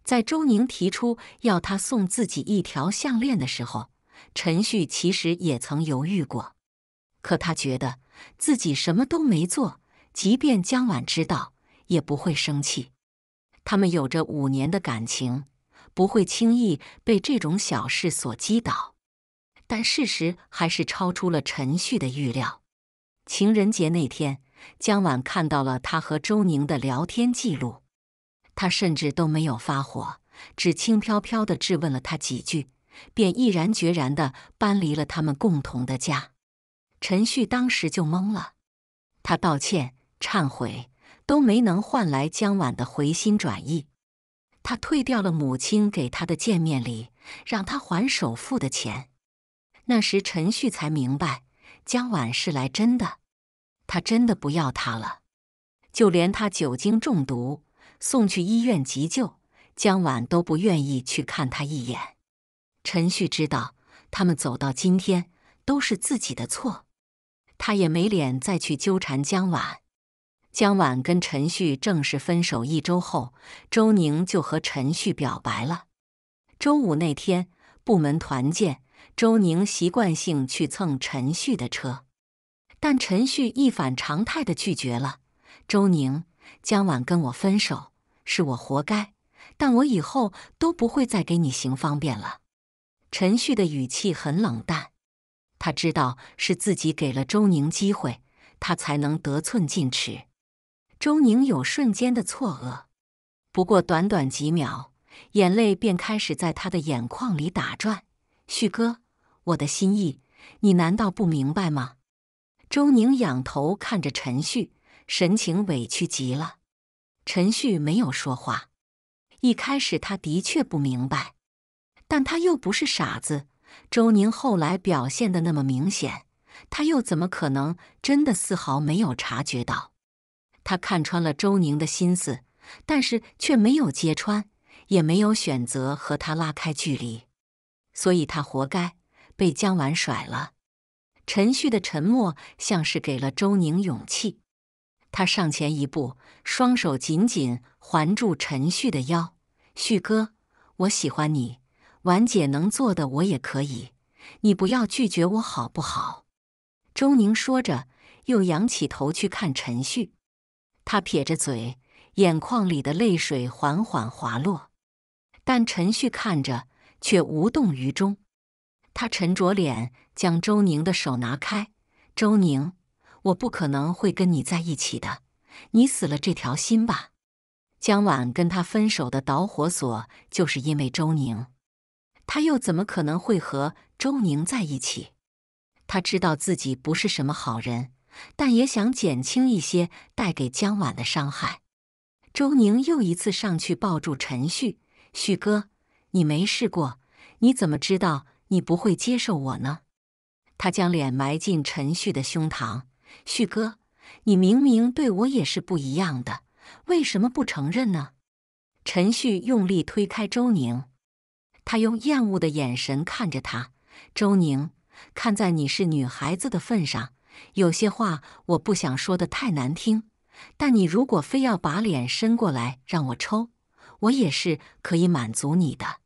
在周宁提出要他送自己一条项链的时候，陈旭其实也曾犹豫过。可他觉得自己什么都没做，即便江婉知道。也不会生气，他们有着五年的感情，不会轻易被这种小事所击倒。但事实还是超出了陈旭的预料。情人节那天，江晚看到了他和周宁的聊天记录，他甚至都没有发火，只轻飘飘地质问了他几句，便毅然决然地搬离了他们共同的家。陈旭当时就懵了，他道歉、忏悔。都没能换来江婉的回心转意，他退掉了母亲给他的见面礼，让他还首付的钱。那时陈旭才明白，江婉是来真的，他真的不要他了。就连他酒精中毒送去医院急救，江婉都不愿意去看他一眼。陈旭知道，他们走到今天都是自己的错，他也没脸再去纠缠江婉。江婉跟陈旭正式分手一周后，周宁就和陈旭表白了。周五那天，部门团建，周宁习惯性去蹭陈旭的车，但陈旭一反常态的拒绝了。周宁，江婉跟我分手是我活该，但我以后都不会再给你行方便了。陈旭的语气很冷淡，他知道是自己给了周宁机会，他才能得寸进尺。周宁有瞬间的错愕，不过短短几秒，眼泪便开始在他的眼眶里打转。旭哥，我的心意，你难道不明白吗？周宁仰头看着陈旭，神情委屈极了。陈旭没有说话。一开始他的确不明白，但他又不是傻子。周宁后来表现的那么明显，他又怎么可能真的丝毫没有察觉到？他看穿了周宁的心思，但是却没有揭穿，也没有选择和他拉开距离，所以他活该被江婉甩了。陈旭的沉默像是给了周宁勇气，他上前一步，双手紧紧环住陈旭的腰：“旭哥，我喜欢你，婉姐能做的我也可以，你不要拒绝我好不好？”周宁说着，又仰起头去看陈旭。他撇着嘴，眼眶里的泪水缓缓滑落，但陈旭看着却无动于衷。他沉着脸，将周宁的手拿开。周宁，我不可能会跟你在一起的，你死了这条心吧。江晚跟他分手的导火索就是因为周宁，他又怎么可能会和周宁在一起？他知道自己不是什么好人。但也想减轻一些带给江婉的伤害。周宁又一次上去抱住陈旭，旭哥，你没试过，你怎么知道你不会接受我呢？他将脸埋进陈旭的胸膛，旭哥，你明明对我也是不一样的，为什么不承认呢？陈旭用力推开周宁，他用厌恶的眼神看着他。周宁，看在你是女孩子的份上。有些话我不想说的太难听，但你如果非要把脸伸过来让我抽，我也是可以满足你的。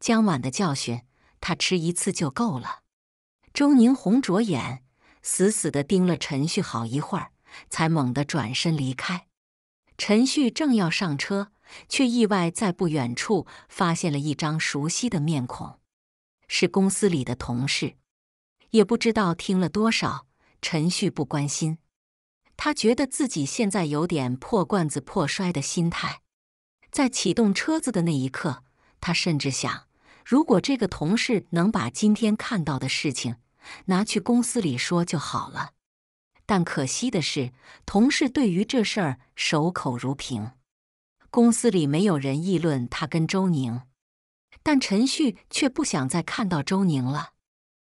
江晚的教训，他吃一次就够了。周宁红着眼，死死的盯了陈旭好一会儿，才猛地转身离开。陈旭正要上车，却意外在不远处发现了一张熟悉的面孔，是公司里的同事，也不知道听了多少。陈旭不关心，他觉得自己现在有点破罐子破摔的心态。在启动车子的那一刻，他甚至想，如果这个同事能把今天看到的事情拿去公司里说就好了。但可惜的是，同事对于这事儿守口如瓶，公司里没有人议论他跟周宁，但陈旭却不想再看到周宁了。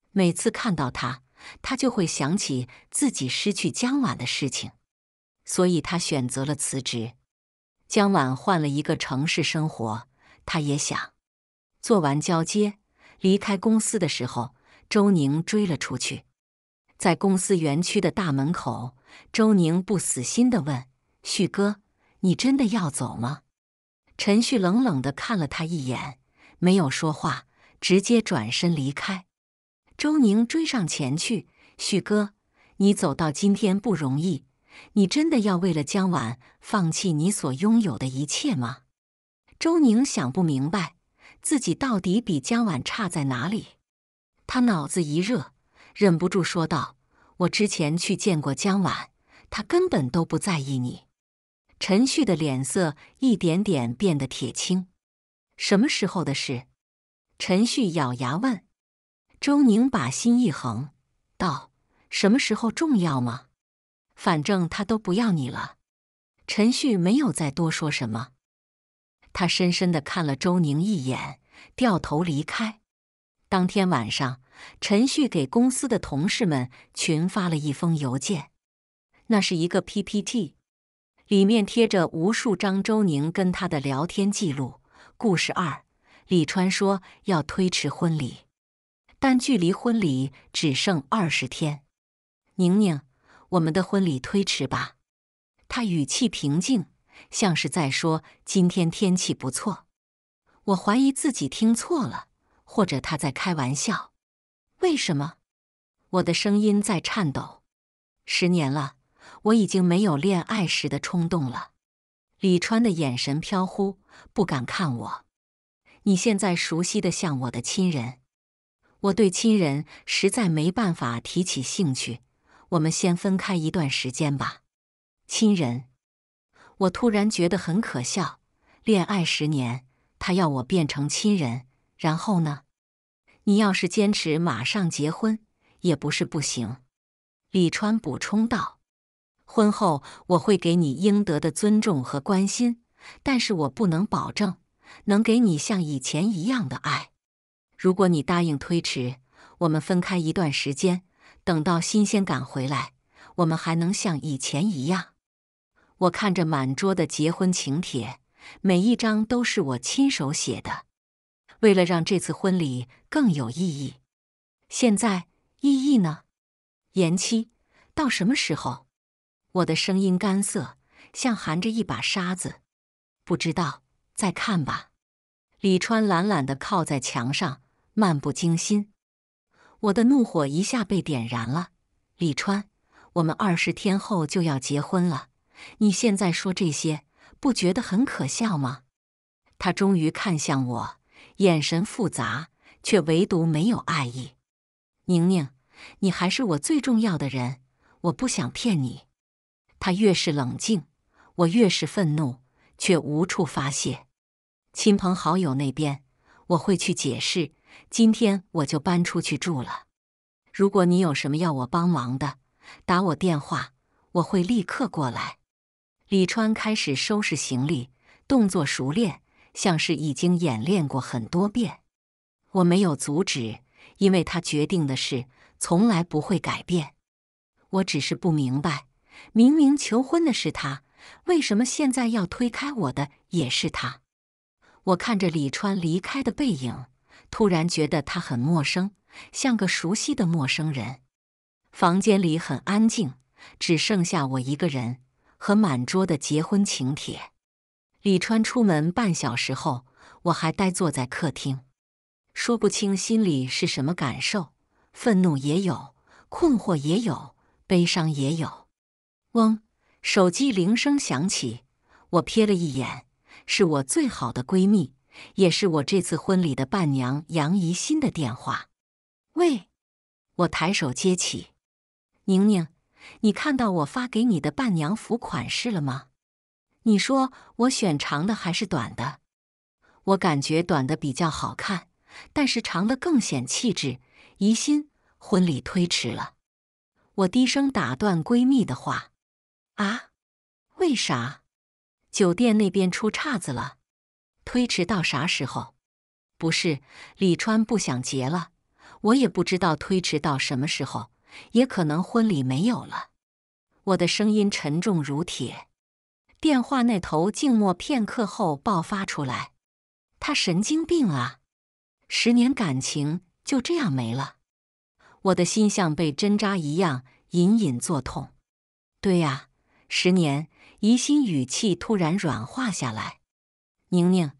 每次看到他。他就会想起自己失去江婉的事情，所以他选择了辞职。江婉换了一个城市生活，他也想。做完交接，离开公司的时候，周宁追了出去。在公司园区的大门口，周宁不死心的问：“旭哥，你真的要走吗？”陈旭冷冷的看了他一眼，没有说话，直接转身离开。周宁追上前去：“旭哥，你走到今天不容易，你真的要为了江晚放弃你所拥有的一切吗？”周宁想不明白自己到底比江晚差在哪里，他脑子一热，忍不住说道：“我之前去见过江晚，他根本都不在意你。”陈旭的脸色一点点变得铁青。“什么时候的事？”陈旭咬牙问。周宁把心一横，道：“什么时候重要吗？反正他都不要你了。”陈旭没有再多说什么，他深深的看了周宁一眼，掉头离开。当天晚上，陈旭给公司的同事们群发了一封邮件，那是一个 PPT，里面贴着无数张周宁跟他的聊天记录。故事二：李川说要推迟婚礼。但距离婚礼只剩二十天，宁宁，我们的婚礼推迟吧。他语气平静，像是在说今天天气不错。我怀疑自己听错了，或者他在开玩笑。为什么？我的声音在颤抖。十年了，我已经没有恋爱时的冲动了。李川的眼神飘忽，不敢看我。你现在熟悉的像我的亲人。我对亲人实在没办法提起兴趣，我们先分开一段时间吧。亲人，我突然觉得很可笑，恋爱十年，他要我变成亲人，然后呢？你要是坚持马上结婚，也不是不行。李川补充道：“婚后我会给你应得的尊重和关心，但是我不能保证能给你像以前一样的爱。”如果你答应推迟，我们分开一段时间，等到新鲜感回来，我们还能像以前一样。我看着满桌的结婚请帖，每一张都是我亲手写的，为了让这次婚礼更有意义。现在意义呢？延期到什么时候？我的声音干涩，像含着一把沙子。不知道，再看吧。李川懒懒地靠在墙上。漫不经心，我的怒火一下被点燃了。李川，我们二十天后就要结婚了，你现在说这些，不觉得很可笑吗？他终于看向我，眼神复杂，却唯独没有爱意。宁宁，你还是我最重要的人，我不想骗你。他越是冷静，我越是愤怒，却无处发泄。亲朋好友那边，我会去解释。今天我就搬出去住了。如果你有什么要我帮忙的，打我电话，我会立刻过来。李川开始收拾行李，动作熟练，像是已经演练过很多遍。我没有阻止，因为他决定的事从来不会改变。我只是不明白，明明求婚的是他，为什么现在要推开我的也是他？我看着李川离开的背影。突然觉得他很陌生，像个熟悉的陌生人。房间里很安静，只剩下我一个人和满桌的结婚请帖。李川出门半小时后，我还呆坐在客厅，说不清心里是什么感受，愤怒也有，困惑也有，悲伤也有。嗡，手机铃声响起，我瞥了一眼，是我最好的闺蜜。也是我这次婚礼的伴娘杨怡心的电话。喂，我抬手接起。宁宁，你看到我发给你的伴娘服款式了吗？你说我选长的还是短的？我感觉短的比较好看，但是长的更显气质。怡心，婚礼推迟了。我低声打断闺蜜的话。啊？为啥？酒店那边出岔子了。推迟到啥时候？不是，李川不想结了。我也不知道推迟到什么时候，也可能婚礼没有了。我的声音沉重如铁。电话那头静默片刻后爆发出来：“他神经病啊！十年感情就这样没了。”我的心像被针扎一样隐隐作痛。对呀，十年。疑心语气突然软化下来。宁宁，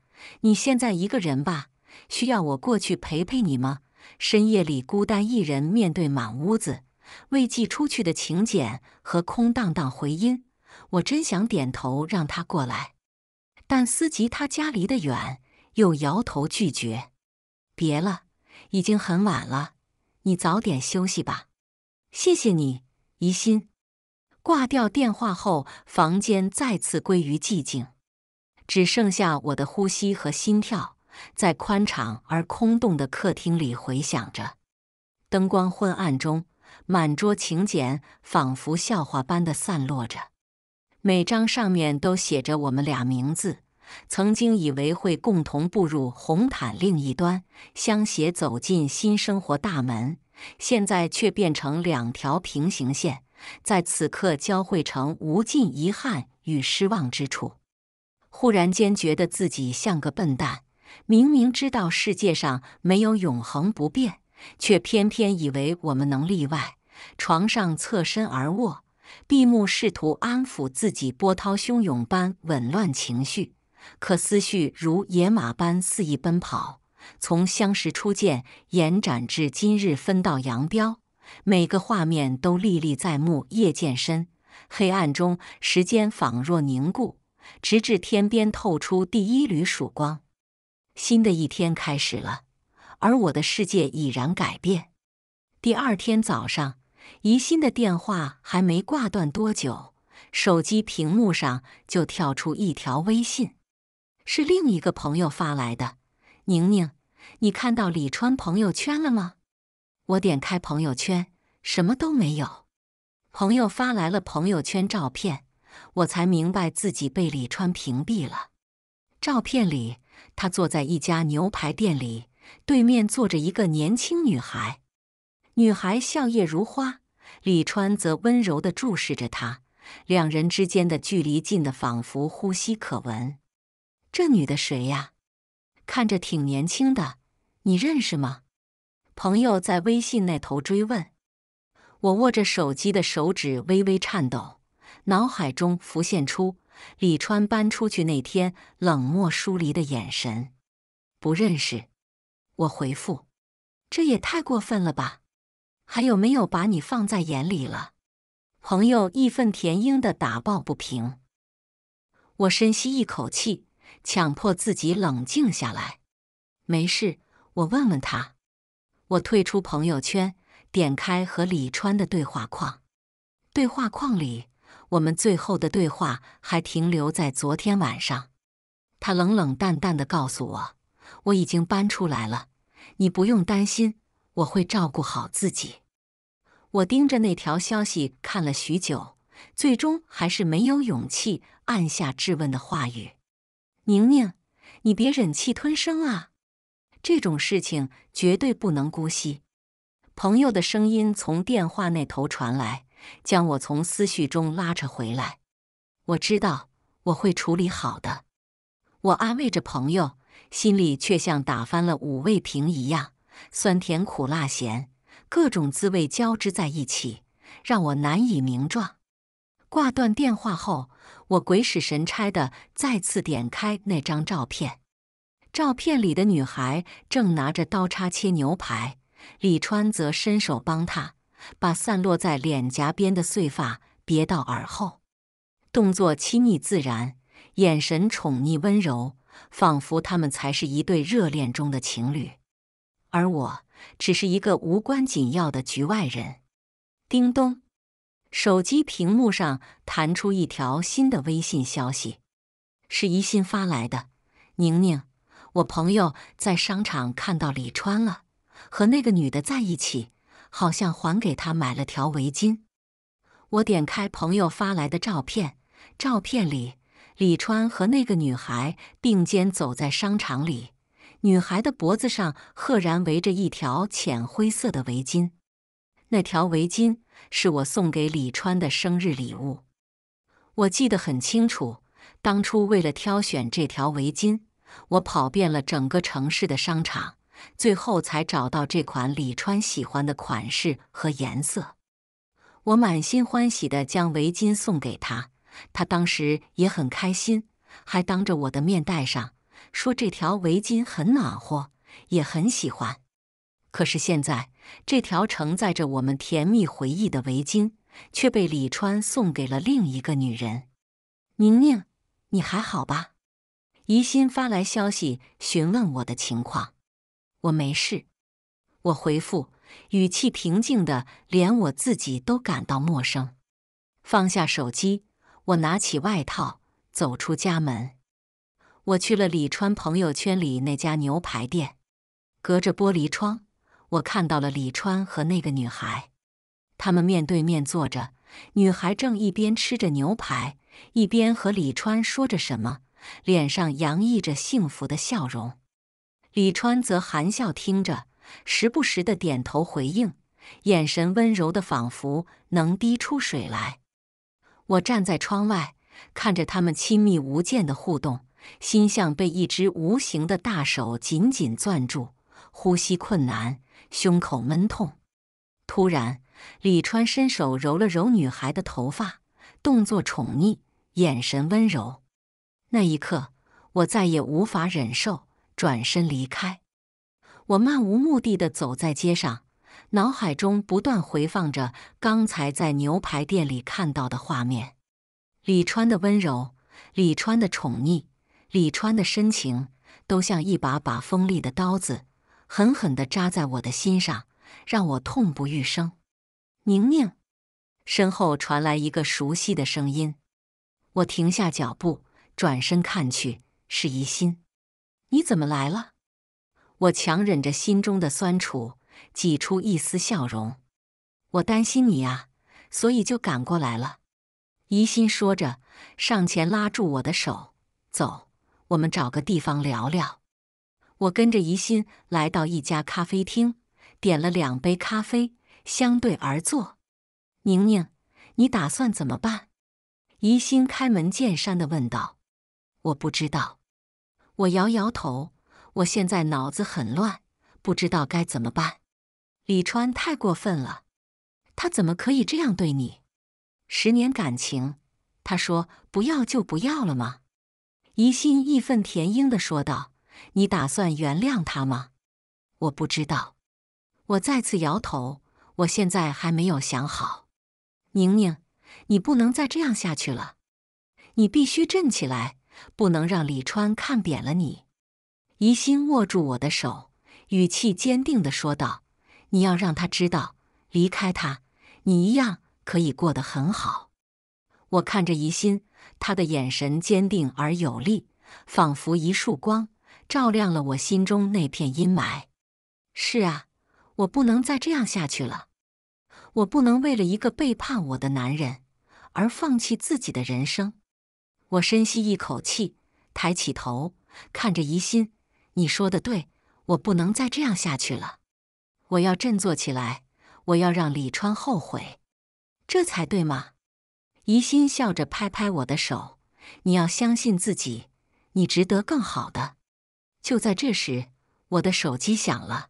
你现在一个人吧？需要我过去陪陪你吗？深夜里孤单一人面对满屋子未寄出去的请柬和空荡荡回音，我真想点头让他过来，但思及他家离得远，又摇头拒绝。别了，已经很晚了，你早点休息吧。谢谢你，疑心。挂掉电话后，房间再次归于寂静。只剩下我的呼吸和心跳在宽敞而空洞的客厅里回响着，灯光昏暗中，满桌请柬仿佛笑话般的散落着，每张上面都写着我们俩名字。曾经以为会共同步入红毯另一端，相携走进新生活大门，现在却变成两条平行线，在此刻交汇成无尽遗憾与失望之处。忽然间觉得自己像个笨蛋，明明知道世界上没有永恒不变，却偏偏以为我们能例外。床上侧身而卧，闭目试图安抚自己波涛汹涌般紊乱情绪，可思绪如野马般肆意奔跑，从相识初见延展至今日分道扬镳，每个画面都历历在目。夜渐深，黑暗中时间仿若凝固。直至天边透出第一缕曙光，新的一天开始了，而我的世界已然改变。第二天早上，疑心的电话还没挂断多久，手机屏幕上就跳出一条微信，是另一个朋友发来的：“宁宁，你看到李川朋友圈了吗？”我点开朋友圈，什么都没有。朋友发来了朋友圈照片。我才明白自己被李川屏蔽了。照片里，他坐在一家牛排店里，对面坐着一个年轻女孩。女孩笑靥如花，李川则温柔地注视着她。两人之间的距离近得仿佛呼吸可闻。这女的谁呀？看着挺年轻的，你认识吗？朋友在微信那头追问。我握着手机的手指微微颤抖。脑海中浮现出李川搬出去那天冷漠疏离的眼神。不认识，我回复。这也太过分了吧？还有没有把你放在眼里了？朋友义愤填膺的打抱不平。我深吸一口气，强迫自己冷静下来。没事，我问问他。我退出朋友圈，点开和李川的对话框。对话框里。我们最后的对话还停留在昨天晚上，他冷冷淡淡的告诉我：“我已经搬出来了，你不用担心，我会照顾好自己。”我盯着那条消息看了许久，最终还是没有勇气按下质问的话语。“宁宁，你别忍气吞声啊，这种事情绝对不能姑息。”朋友的声音从电话那头传来。将我从思绪中拉扯回来，我知道我会处理好的。我安慰着朋友，心里却像打翻了五味瓶一样，酸甜苦辣咸，各种滋味交织在一起，让我难以名状。挂断电话后，我鬼使神差的再次点开那张照片，照片里的女孩正拿着刀叉切牛排，李川则伸手帮她。把散落在脸颊边的碎发别到耳后，动作亲昵自然，眼神宠溺温柔，仿佛他们才是一对热恋中的情侣，而我只是一个无关紧要的局外人。叮咚，手机屏幕上弹出一条新的微信消息，是宜心发来的：“宁宁，我朋友在商场看到李川了，和那个女的在一起。”好像还给他买了条围巾。我点开朋友发来的照片，照片里李川和那个女孩并肩走在商场里，女孩的脖子上赫然围着一条浅灰色的围巾。那条围巾是我送给李川的生日礼物，我记得很清楚。当初为了挑选这条围巾，我跑遍了整个城市的商场。最后才找到这款李川喜欢的款式和颜色，我满心欢喜地将围巾送给他，他当时也很开心，还当着我的面戴上，说这条围巾很暖和，也很喜欢。可是现在，这条承载着我们甜蜜回忆的围巾，却被李川送给了另一个女人。宁宁，你还好吧？怡心发来消息询问我的情况。我没事，我回复，语气平静的连我自己都感到陌生。放下手机，我拿起外套，走出家门。我去了李川朋友圈里那家牛排店。隔着玻璃窗，我看到了李川和那个女孩，他们面对面坐着，女孩正一边吃着牛排，一边和李川说着什么，脸上洋溢着幸福的笑容。李川则含笑听着，时不时的点头回应，眼神温柔的仿佛能滴出水来。我站在窗外，看着他们亲密无间的互动，心像被一只无形的大手紧紧攥住，呼吸困难，胸口闷痛。突然，李川伸手揉了揉女孩的头发，动作宠溺，眼神温柔。那一刻，我再也无法忍受。转身离开，我漫无目的的走在街上，脑海中不断回放着刚才在牛排店里看到的画面：李川的温柔，李川的宠溺，李川的深情，都像一把把锋利的刀子，狠狠的扎在我的心上，让我痛不欲生。宁宁，身后传来一个熟悉的声音，我停下脚步，转身看去，是怡心。你怎么来了？我强忍着心中的酸楚，挤出一丝笑容。我担心你啊，所以就赶过来了。疑心说着，上前拉住我的手，走，我们找个地方聊聊。我跟着疑心来到一家咖啡厅，点了两杯咖啡，相对而坐。宁宁，你打算怎么办？疑心开门见山的问道。我不知道。我摇摇头，我现在脑子很乱，不知道该怎么办。李川太过分了，他怎么可以这样对你？十年感情，他说不要就不要了吗？宜心义愤填膺的说道：“你打算原谅他吗？”我不知道。我再次摇头，我现在还没有想好。宁宁，你不能再这样下去了，你必须振起来。不能让李川看扁了你，疑心握住我的手，语气坚定地说道：“你要让他知道，离开他，你一样可以过得很好。”我看着疑心，他的眼神坚定而有力，仿佛一束光，照亮了我心中那片阴霾。是啊，我不能再这样下去了，我不能为了一个背叛我的男人而放弃自己的人生。我深吸一口气，抬起头看着怡心。你说的对，我不能再这样下去了。我要振作起来，我要让李川后悔，这才对嘛！怡心笑着拍拍我的手：“你要相信自己，你值得更好的。”就在这时，我的手机响了，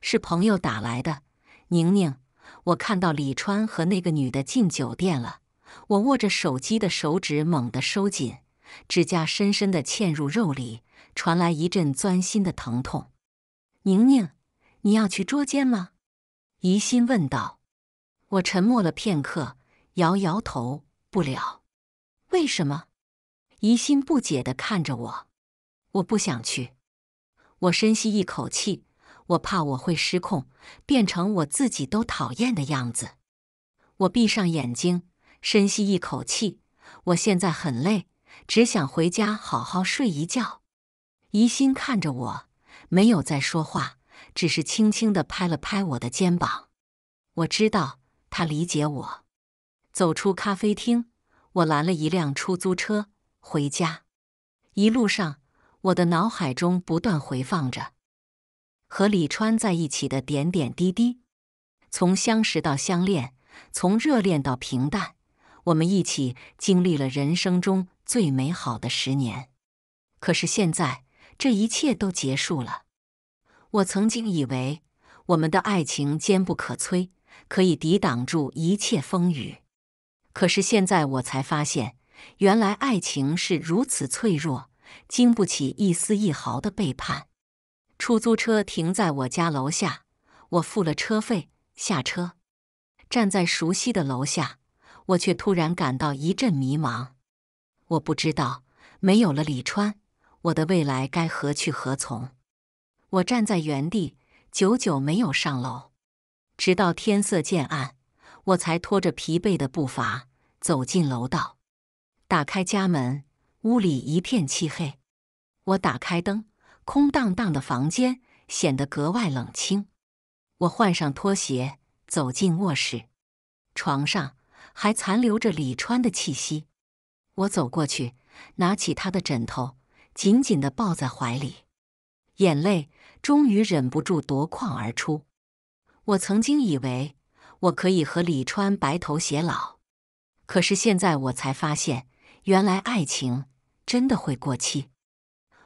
是朋友打来的：“宁宁，我看到李川和那个女的进酒店了。”我握着手机的手指猛地收紧，指甲深深地嵌入肉里，传来一阵钻心的疼痛。宁宁，你要去捉奸吗？疑心问道。我沉默了片刻，摇摇头，不了。为什么？疑心不解地看着我。我不想去。我深吸一口气，我怕我会失控，变成我自己都讨厌的样子。我闭上眼睛。深吸一口气，我现在很累，只想回家好好睡一觉。疑心看着我，没有再说话，只是轻轻的拍了拍我的肩膀。我知道他理解我。走出咖啡厅，我拦了一辆出租车回家。一路上，我的脑海中不断回放着和李川在一起的点点滴滴，从相识到相恋，从热恋到平淡。我们一起经历了人生中最美好的十年，可是现在这一切都结束了。我曾经以为我们的爱情坚不可摧，可以抵挡住一切风雨，可是现在我才发现，原来爱情是如此脆弱，经不起一丝一毫的背叛。出租车停在我家楼下，我付了车费，下车，站在熟悉的楼下。我却突然感到一阵迷茫，我不知道没有了李川，我的未来该何去何从。我站在原地，久久没有上楼，直到天色渐暗，我才拖着疲惫的步伐走进楼道，打开家门，屋里一片漆黑。我打开灯，空荡荡的房间显得格外冷清。我换上拖鞋，走进卧室，床上。还残留着李川的气息，我走过去，拿起他的枕头，紧紧的抱在怀里，眼泪终于忍不住夺眶而出。我曾经以为我可以和李川白头偕老，可是现在我才发现，原来爱情真的会过期。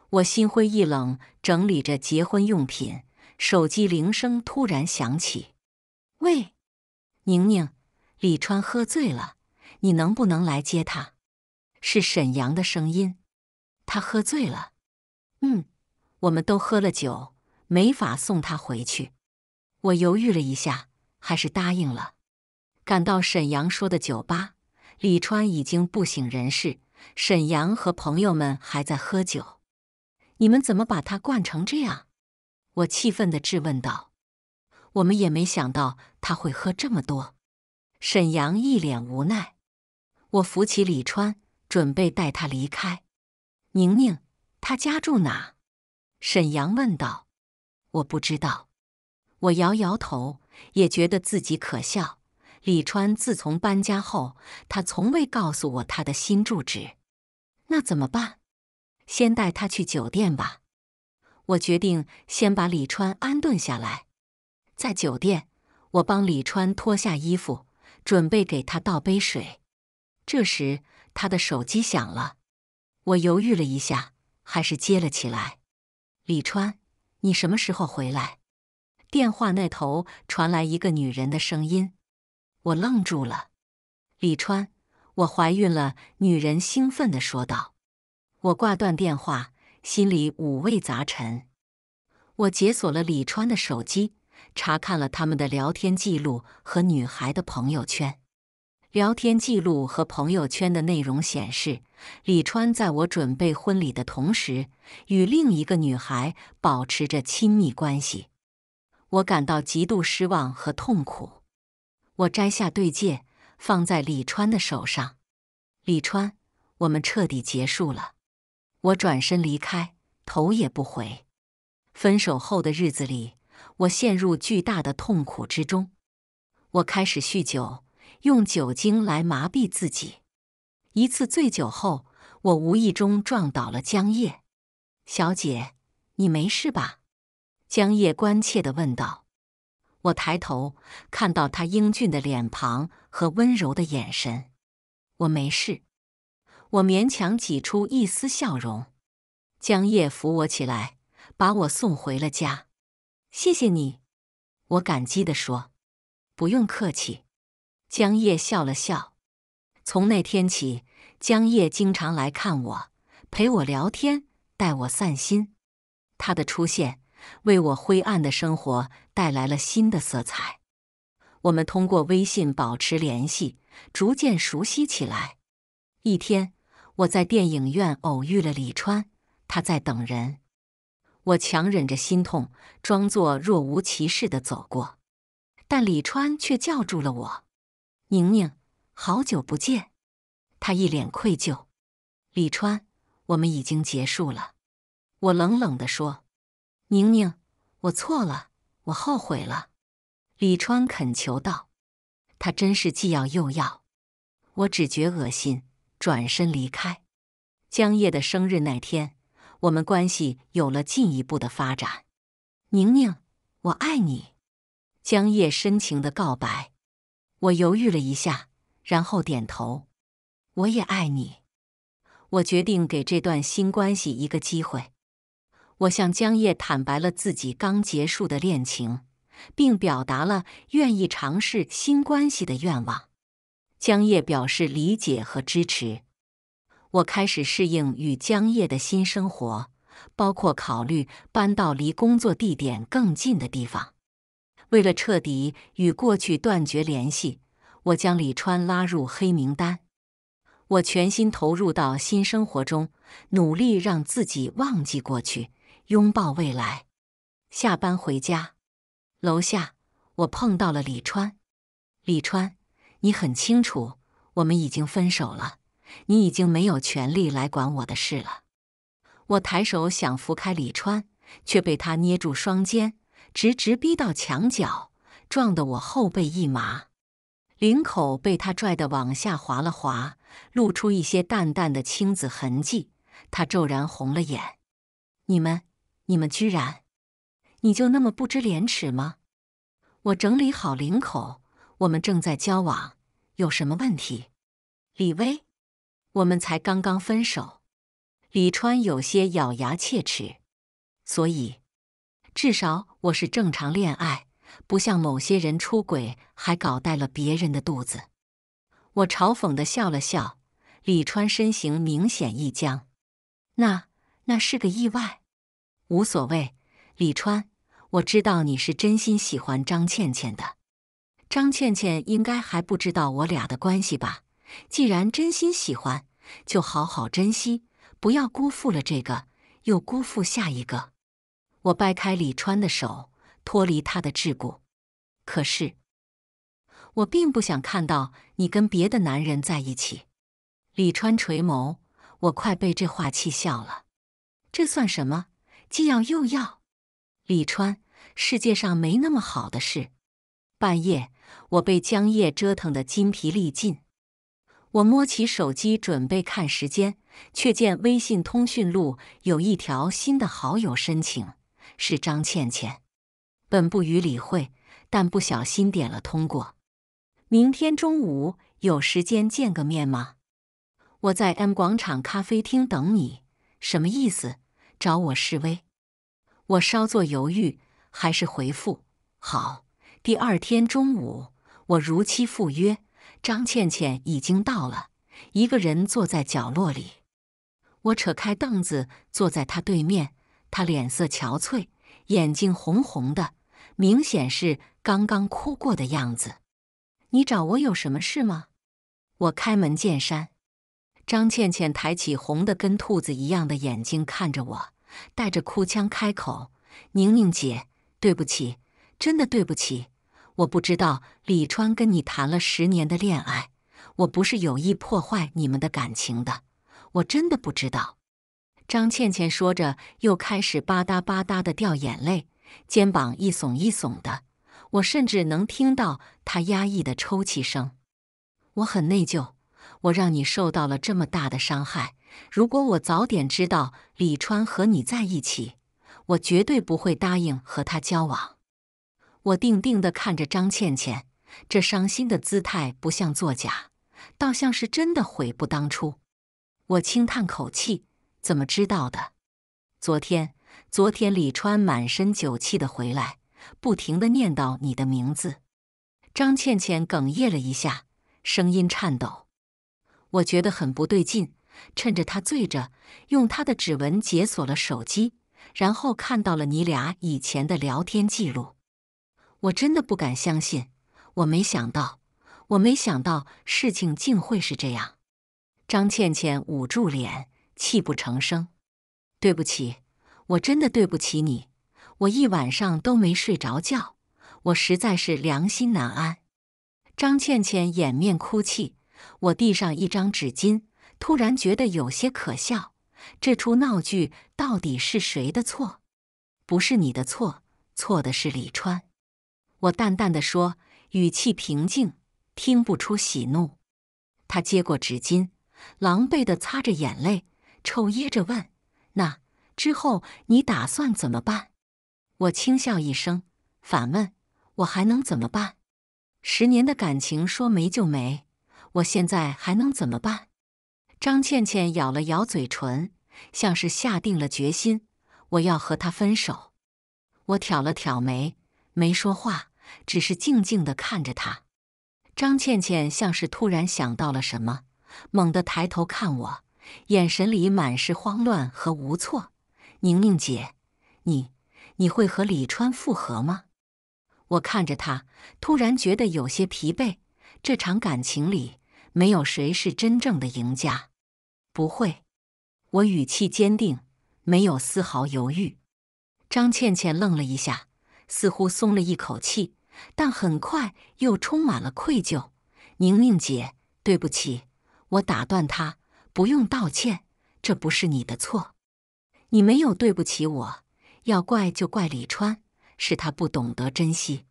我心灰意冷，整理着结婚用品，手机铃声突然响起。喂，宁宁。李川喝醉了，你能不能来接他？是沈阳的声音。他喝醉了。嗯，我们都喝了酒，没法送他回去。我犹豫了一下，还是答应了。赶到沈阳说的酒吧，李川已经不省人事。沈阳和朋友们还在喝酒。你们怎么把他灌成这样？我气愤地质问道。我们也没想到他会喝这么多。沈阳一脸无奈，我扶起李川，准备带他离开。宁宁，他家住哪？沈阳问道。我不知道，我摇摇头，也觉得自己可笑。李川自从搬家后，他从未告诉我他的新住址。那怎么办？先带他去酒店吧。我决定先把李川安顿下来。在酒店，我帮李川脱下衣服。准备给他倒杯水，这时他的手机响了，我犹豫了一下，还是接了起来。李川，你什么时候回来？电话那头传来一个女人的声音，我愣住了。李川，我怀孕了！女人兴奋的说道。我挂断电话，心里五味杂陈。我解锁了李川的手机。查看了他们的聊天记录和女孩的朋友圈，聊天记录和朋友圈的内容显示，李川在我准备婚礼的同时，与另一个女孩保持着亲密关系。我感到极度失望和痛苦。我摘下对戒，放在李川的手上。李川，我们彻底结束了。我转身离开，头也不回。分手后的日子里。我陷入巨大的痛苦之中，我开始酗酒，用酒精来麻痹自己。一次醉酒后，我无意中撞倒了江夜小姐，你没事吧？江夜关切地问道。我抬头看到他英俊的脸庞和温柔的眼神，我没事。我勉强挤出一丝笑容。江夜扶我起来，把我送回了家。谢谢你，我感激的说：“不用客气。”江夜笑了笑。从那天起，江夜经常来看我，陪我聊天，带我散心。他的出现为我灰暗的生活带来了新的色彩。我们通过微信保持联系，逐渐熟悉起来。一天，我在电影院偶遇了李川，他在等人。我强忍着心痛，装作若无其事的走过，但李川却叫住了我：“宁宁，好久不见。”他一脸愧疚。李川，我们已经结束了。”我冷冷的说。“宁宁，我错了，我后悔了。”李川恳求道。他真是既要又要，我只觉恶心，转身离开。江夜的生日那天。我们关系有了进一步的发展，宁宁，我爱你。江夜深情的告白，我犹豫了一下，然后点头，我也爱你。我决定给这段新关系一个机会。我向江夜坦白了自己刚结束的恋情，并表达了愿意尝试新关系的愿望。江夜表示理解和支持。我开始适应与江夜的新生活，包括考虑搬到离工作地点更近的地方。为了彻底与过去断绝联系，我将李川拉入黑名单。我全心投入到新生活中，努力让自己忘记过去，拥抱未来。下班回家，楼下我碰到了李川。李川，你很清楚，我们已经分手了。你已经没有权利来管我的事了。我抬手想扶开李川，却被他捏住双肩，直直逼到墙角，撞得我后背一麻，领口被他拽得往下滑了滑，露出一些淡淡的青紫痕迹。他骤然红了眼：“你们，你们居然……你就那么不知廉耻吗？”我整理好领口，我们正在交往，有什么问题？李薇。我们才刚刚分手，李川有些咬牙切齿。所以，至少我是正常恋爱，不像某些人出轨还搞大了别人的肚子。我嘲讽的笑了笑，李川身形明显一僵。那……那是个意外，无所谓。李川，我知道你是真心喜欢张倩倩的。张倩倩应该还不知道我俩的关系吧？既然真心喜欢，就好好珍惜，不要辜负了这个，又辜负下一个。我掰开李川的手，脱离他的桎梏。可是，我并不想看到你跟别的男人在一起。李川垂眸，我快被这话气笑了。这算什么？既要又要？李川，世界上没那么好的事。半夜，我被江夜折腾得筋疲力尽。我摸起手机准备看时间，却见微信通讯录有一条新的好友申请，是张倩倩。本不予理会，但不小心点了通过。明天中午有时间见个面吗？我在 M 广场咖啡厅等你。什么意思？找我示威？我稍作犹豫，还是回复好。第二天中午，我如期赴约。张倩倩已经到了，一个人坐在角落里。我扯开凳子坐在她对面，她脸色憔悴，眼睛红红的，明显是刚刚哭过的样子。你找我有什么事吗？我开门见山。张倩倩抬起红的跟兔子一样的眼睛看着我，带着哭腔开口：“宁宁姐，对不起，真的对不起。”我不知道李川跟你谈了十年的恋爱，我不是有意破坏你们的感情的，我真的不知道。张倩倩说着，又开始吧嗒吧嗒的掉眼泪，肩膀一耸一耸的，我甚至能听到她压抑的抽泣声。我很内疚，我让你受到了这么大的伤害。如果我早点知道李川和你在一起，我绝对不会答应和他交往。我定定地看着张倩倩，这伤心的姿态不像作假，倒像是真的悔不当初。我轻叹口气：“怎么知道的？昨天，昨天李川满身酒气的回来，不停的念叨你的名字。”张倩倩哽咽了一下，声音颤抖。我觉得很不对劲，趁着她醉着，用她的指纹解锁了手机，然后看到了你俩以前的聊天记录。我真的不敢相信，我没想到，我没想到事情竟会是这样。张倩倩捂住脸，泣不成声。对不起，我真的对不起你。我一晚上都没睡着觉，我实在是良心难安。张倩倩掩面哭泣。我递上一张纸巾，突然觉得有些可笑。这出闹剧到底是谁的错？不是你的错，错的是李川。我淡淡的说，语气平静，听不出喜怒。他接过纸巾，狼狈的擦着眼泪，抽噎着问：“那之后你打算怎么办？”我轻笑一声，反问：“我还能怎么办？十年的感情说没就没，我现在还能怎么办？”张倩倩咬了咬嘴唇，像是下定了决心：“我要和他分手。”我挑了挑眉，没说话。只是静静地看着他，张倩倩像是突然想到了什么，猛地抬头看我，眼神里满是慌乱和无措。宁宁姐，你你会和李川复合吗？我看着她，突然觉得有些疲惫。这场感情里，没有谁是真正的赢家。不会，我语气坚定，没有丝毫犹豫。张倩倩愣了一下，似乎松了一口气。但很快又充满了愧疚。宁宁姐，对不起。我打断她，不用道歉，这不是你的错，你没有对不起我。要怪就怪李川，是他不懂得珍惜。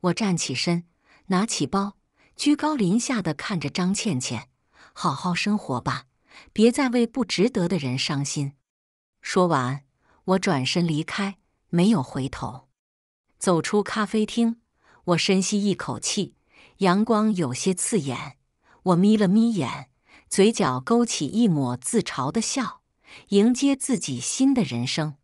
我站起身，拿起包，居高临下的看着张倩倩：“好好生活吧，别再为不值得的人伤心。”说完，我转身离开，没有回头，走出咖啡厅。我深吸一口气，阳光有些刺眼，我眯了眯眼，嘴角勾起一抹自嘲的笑，迎接自己新的人生。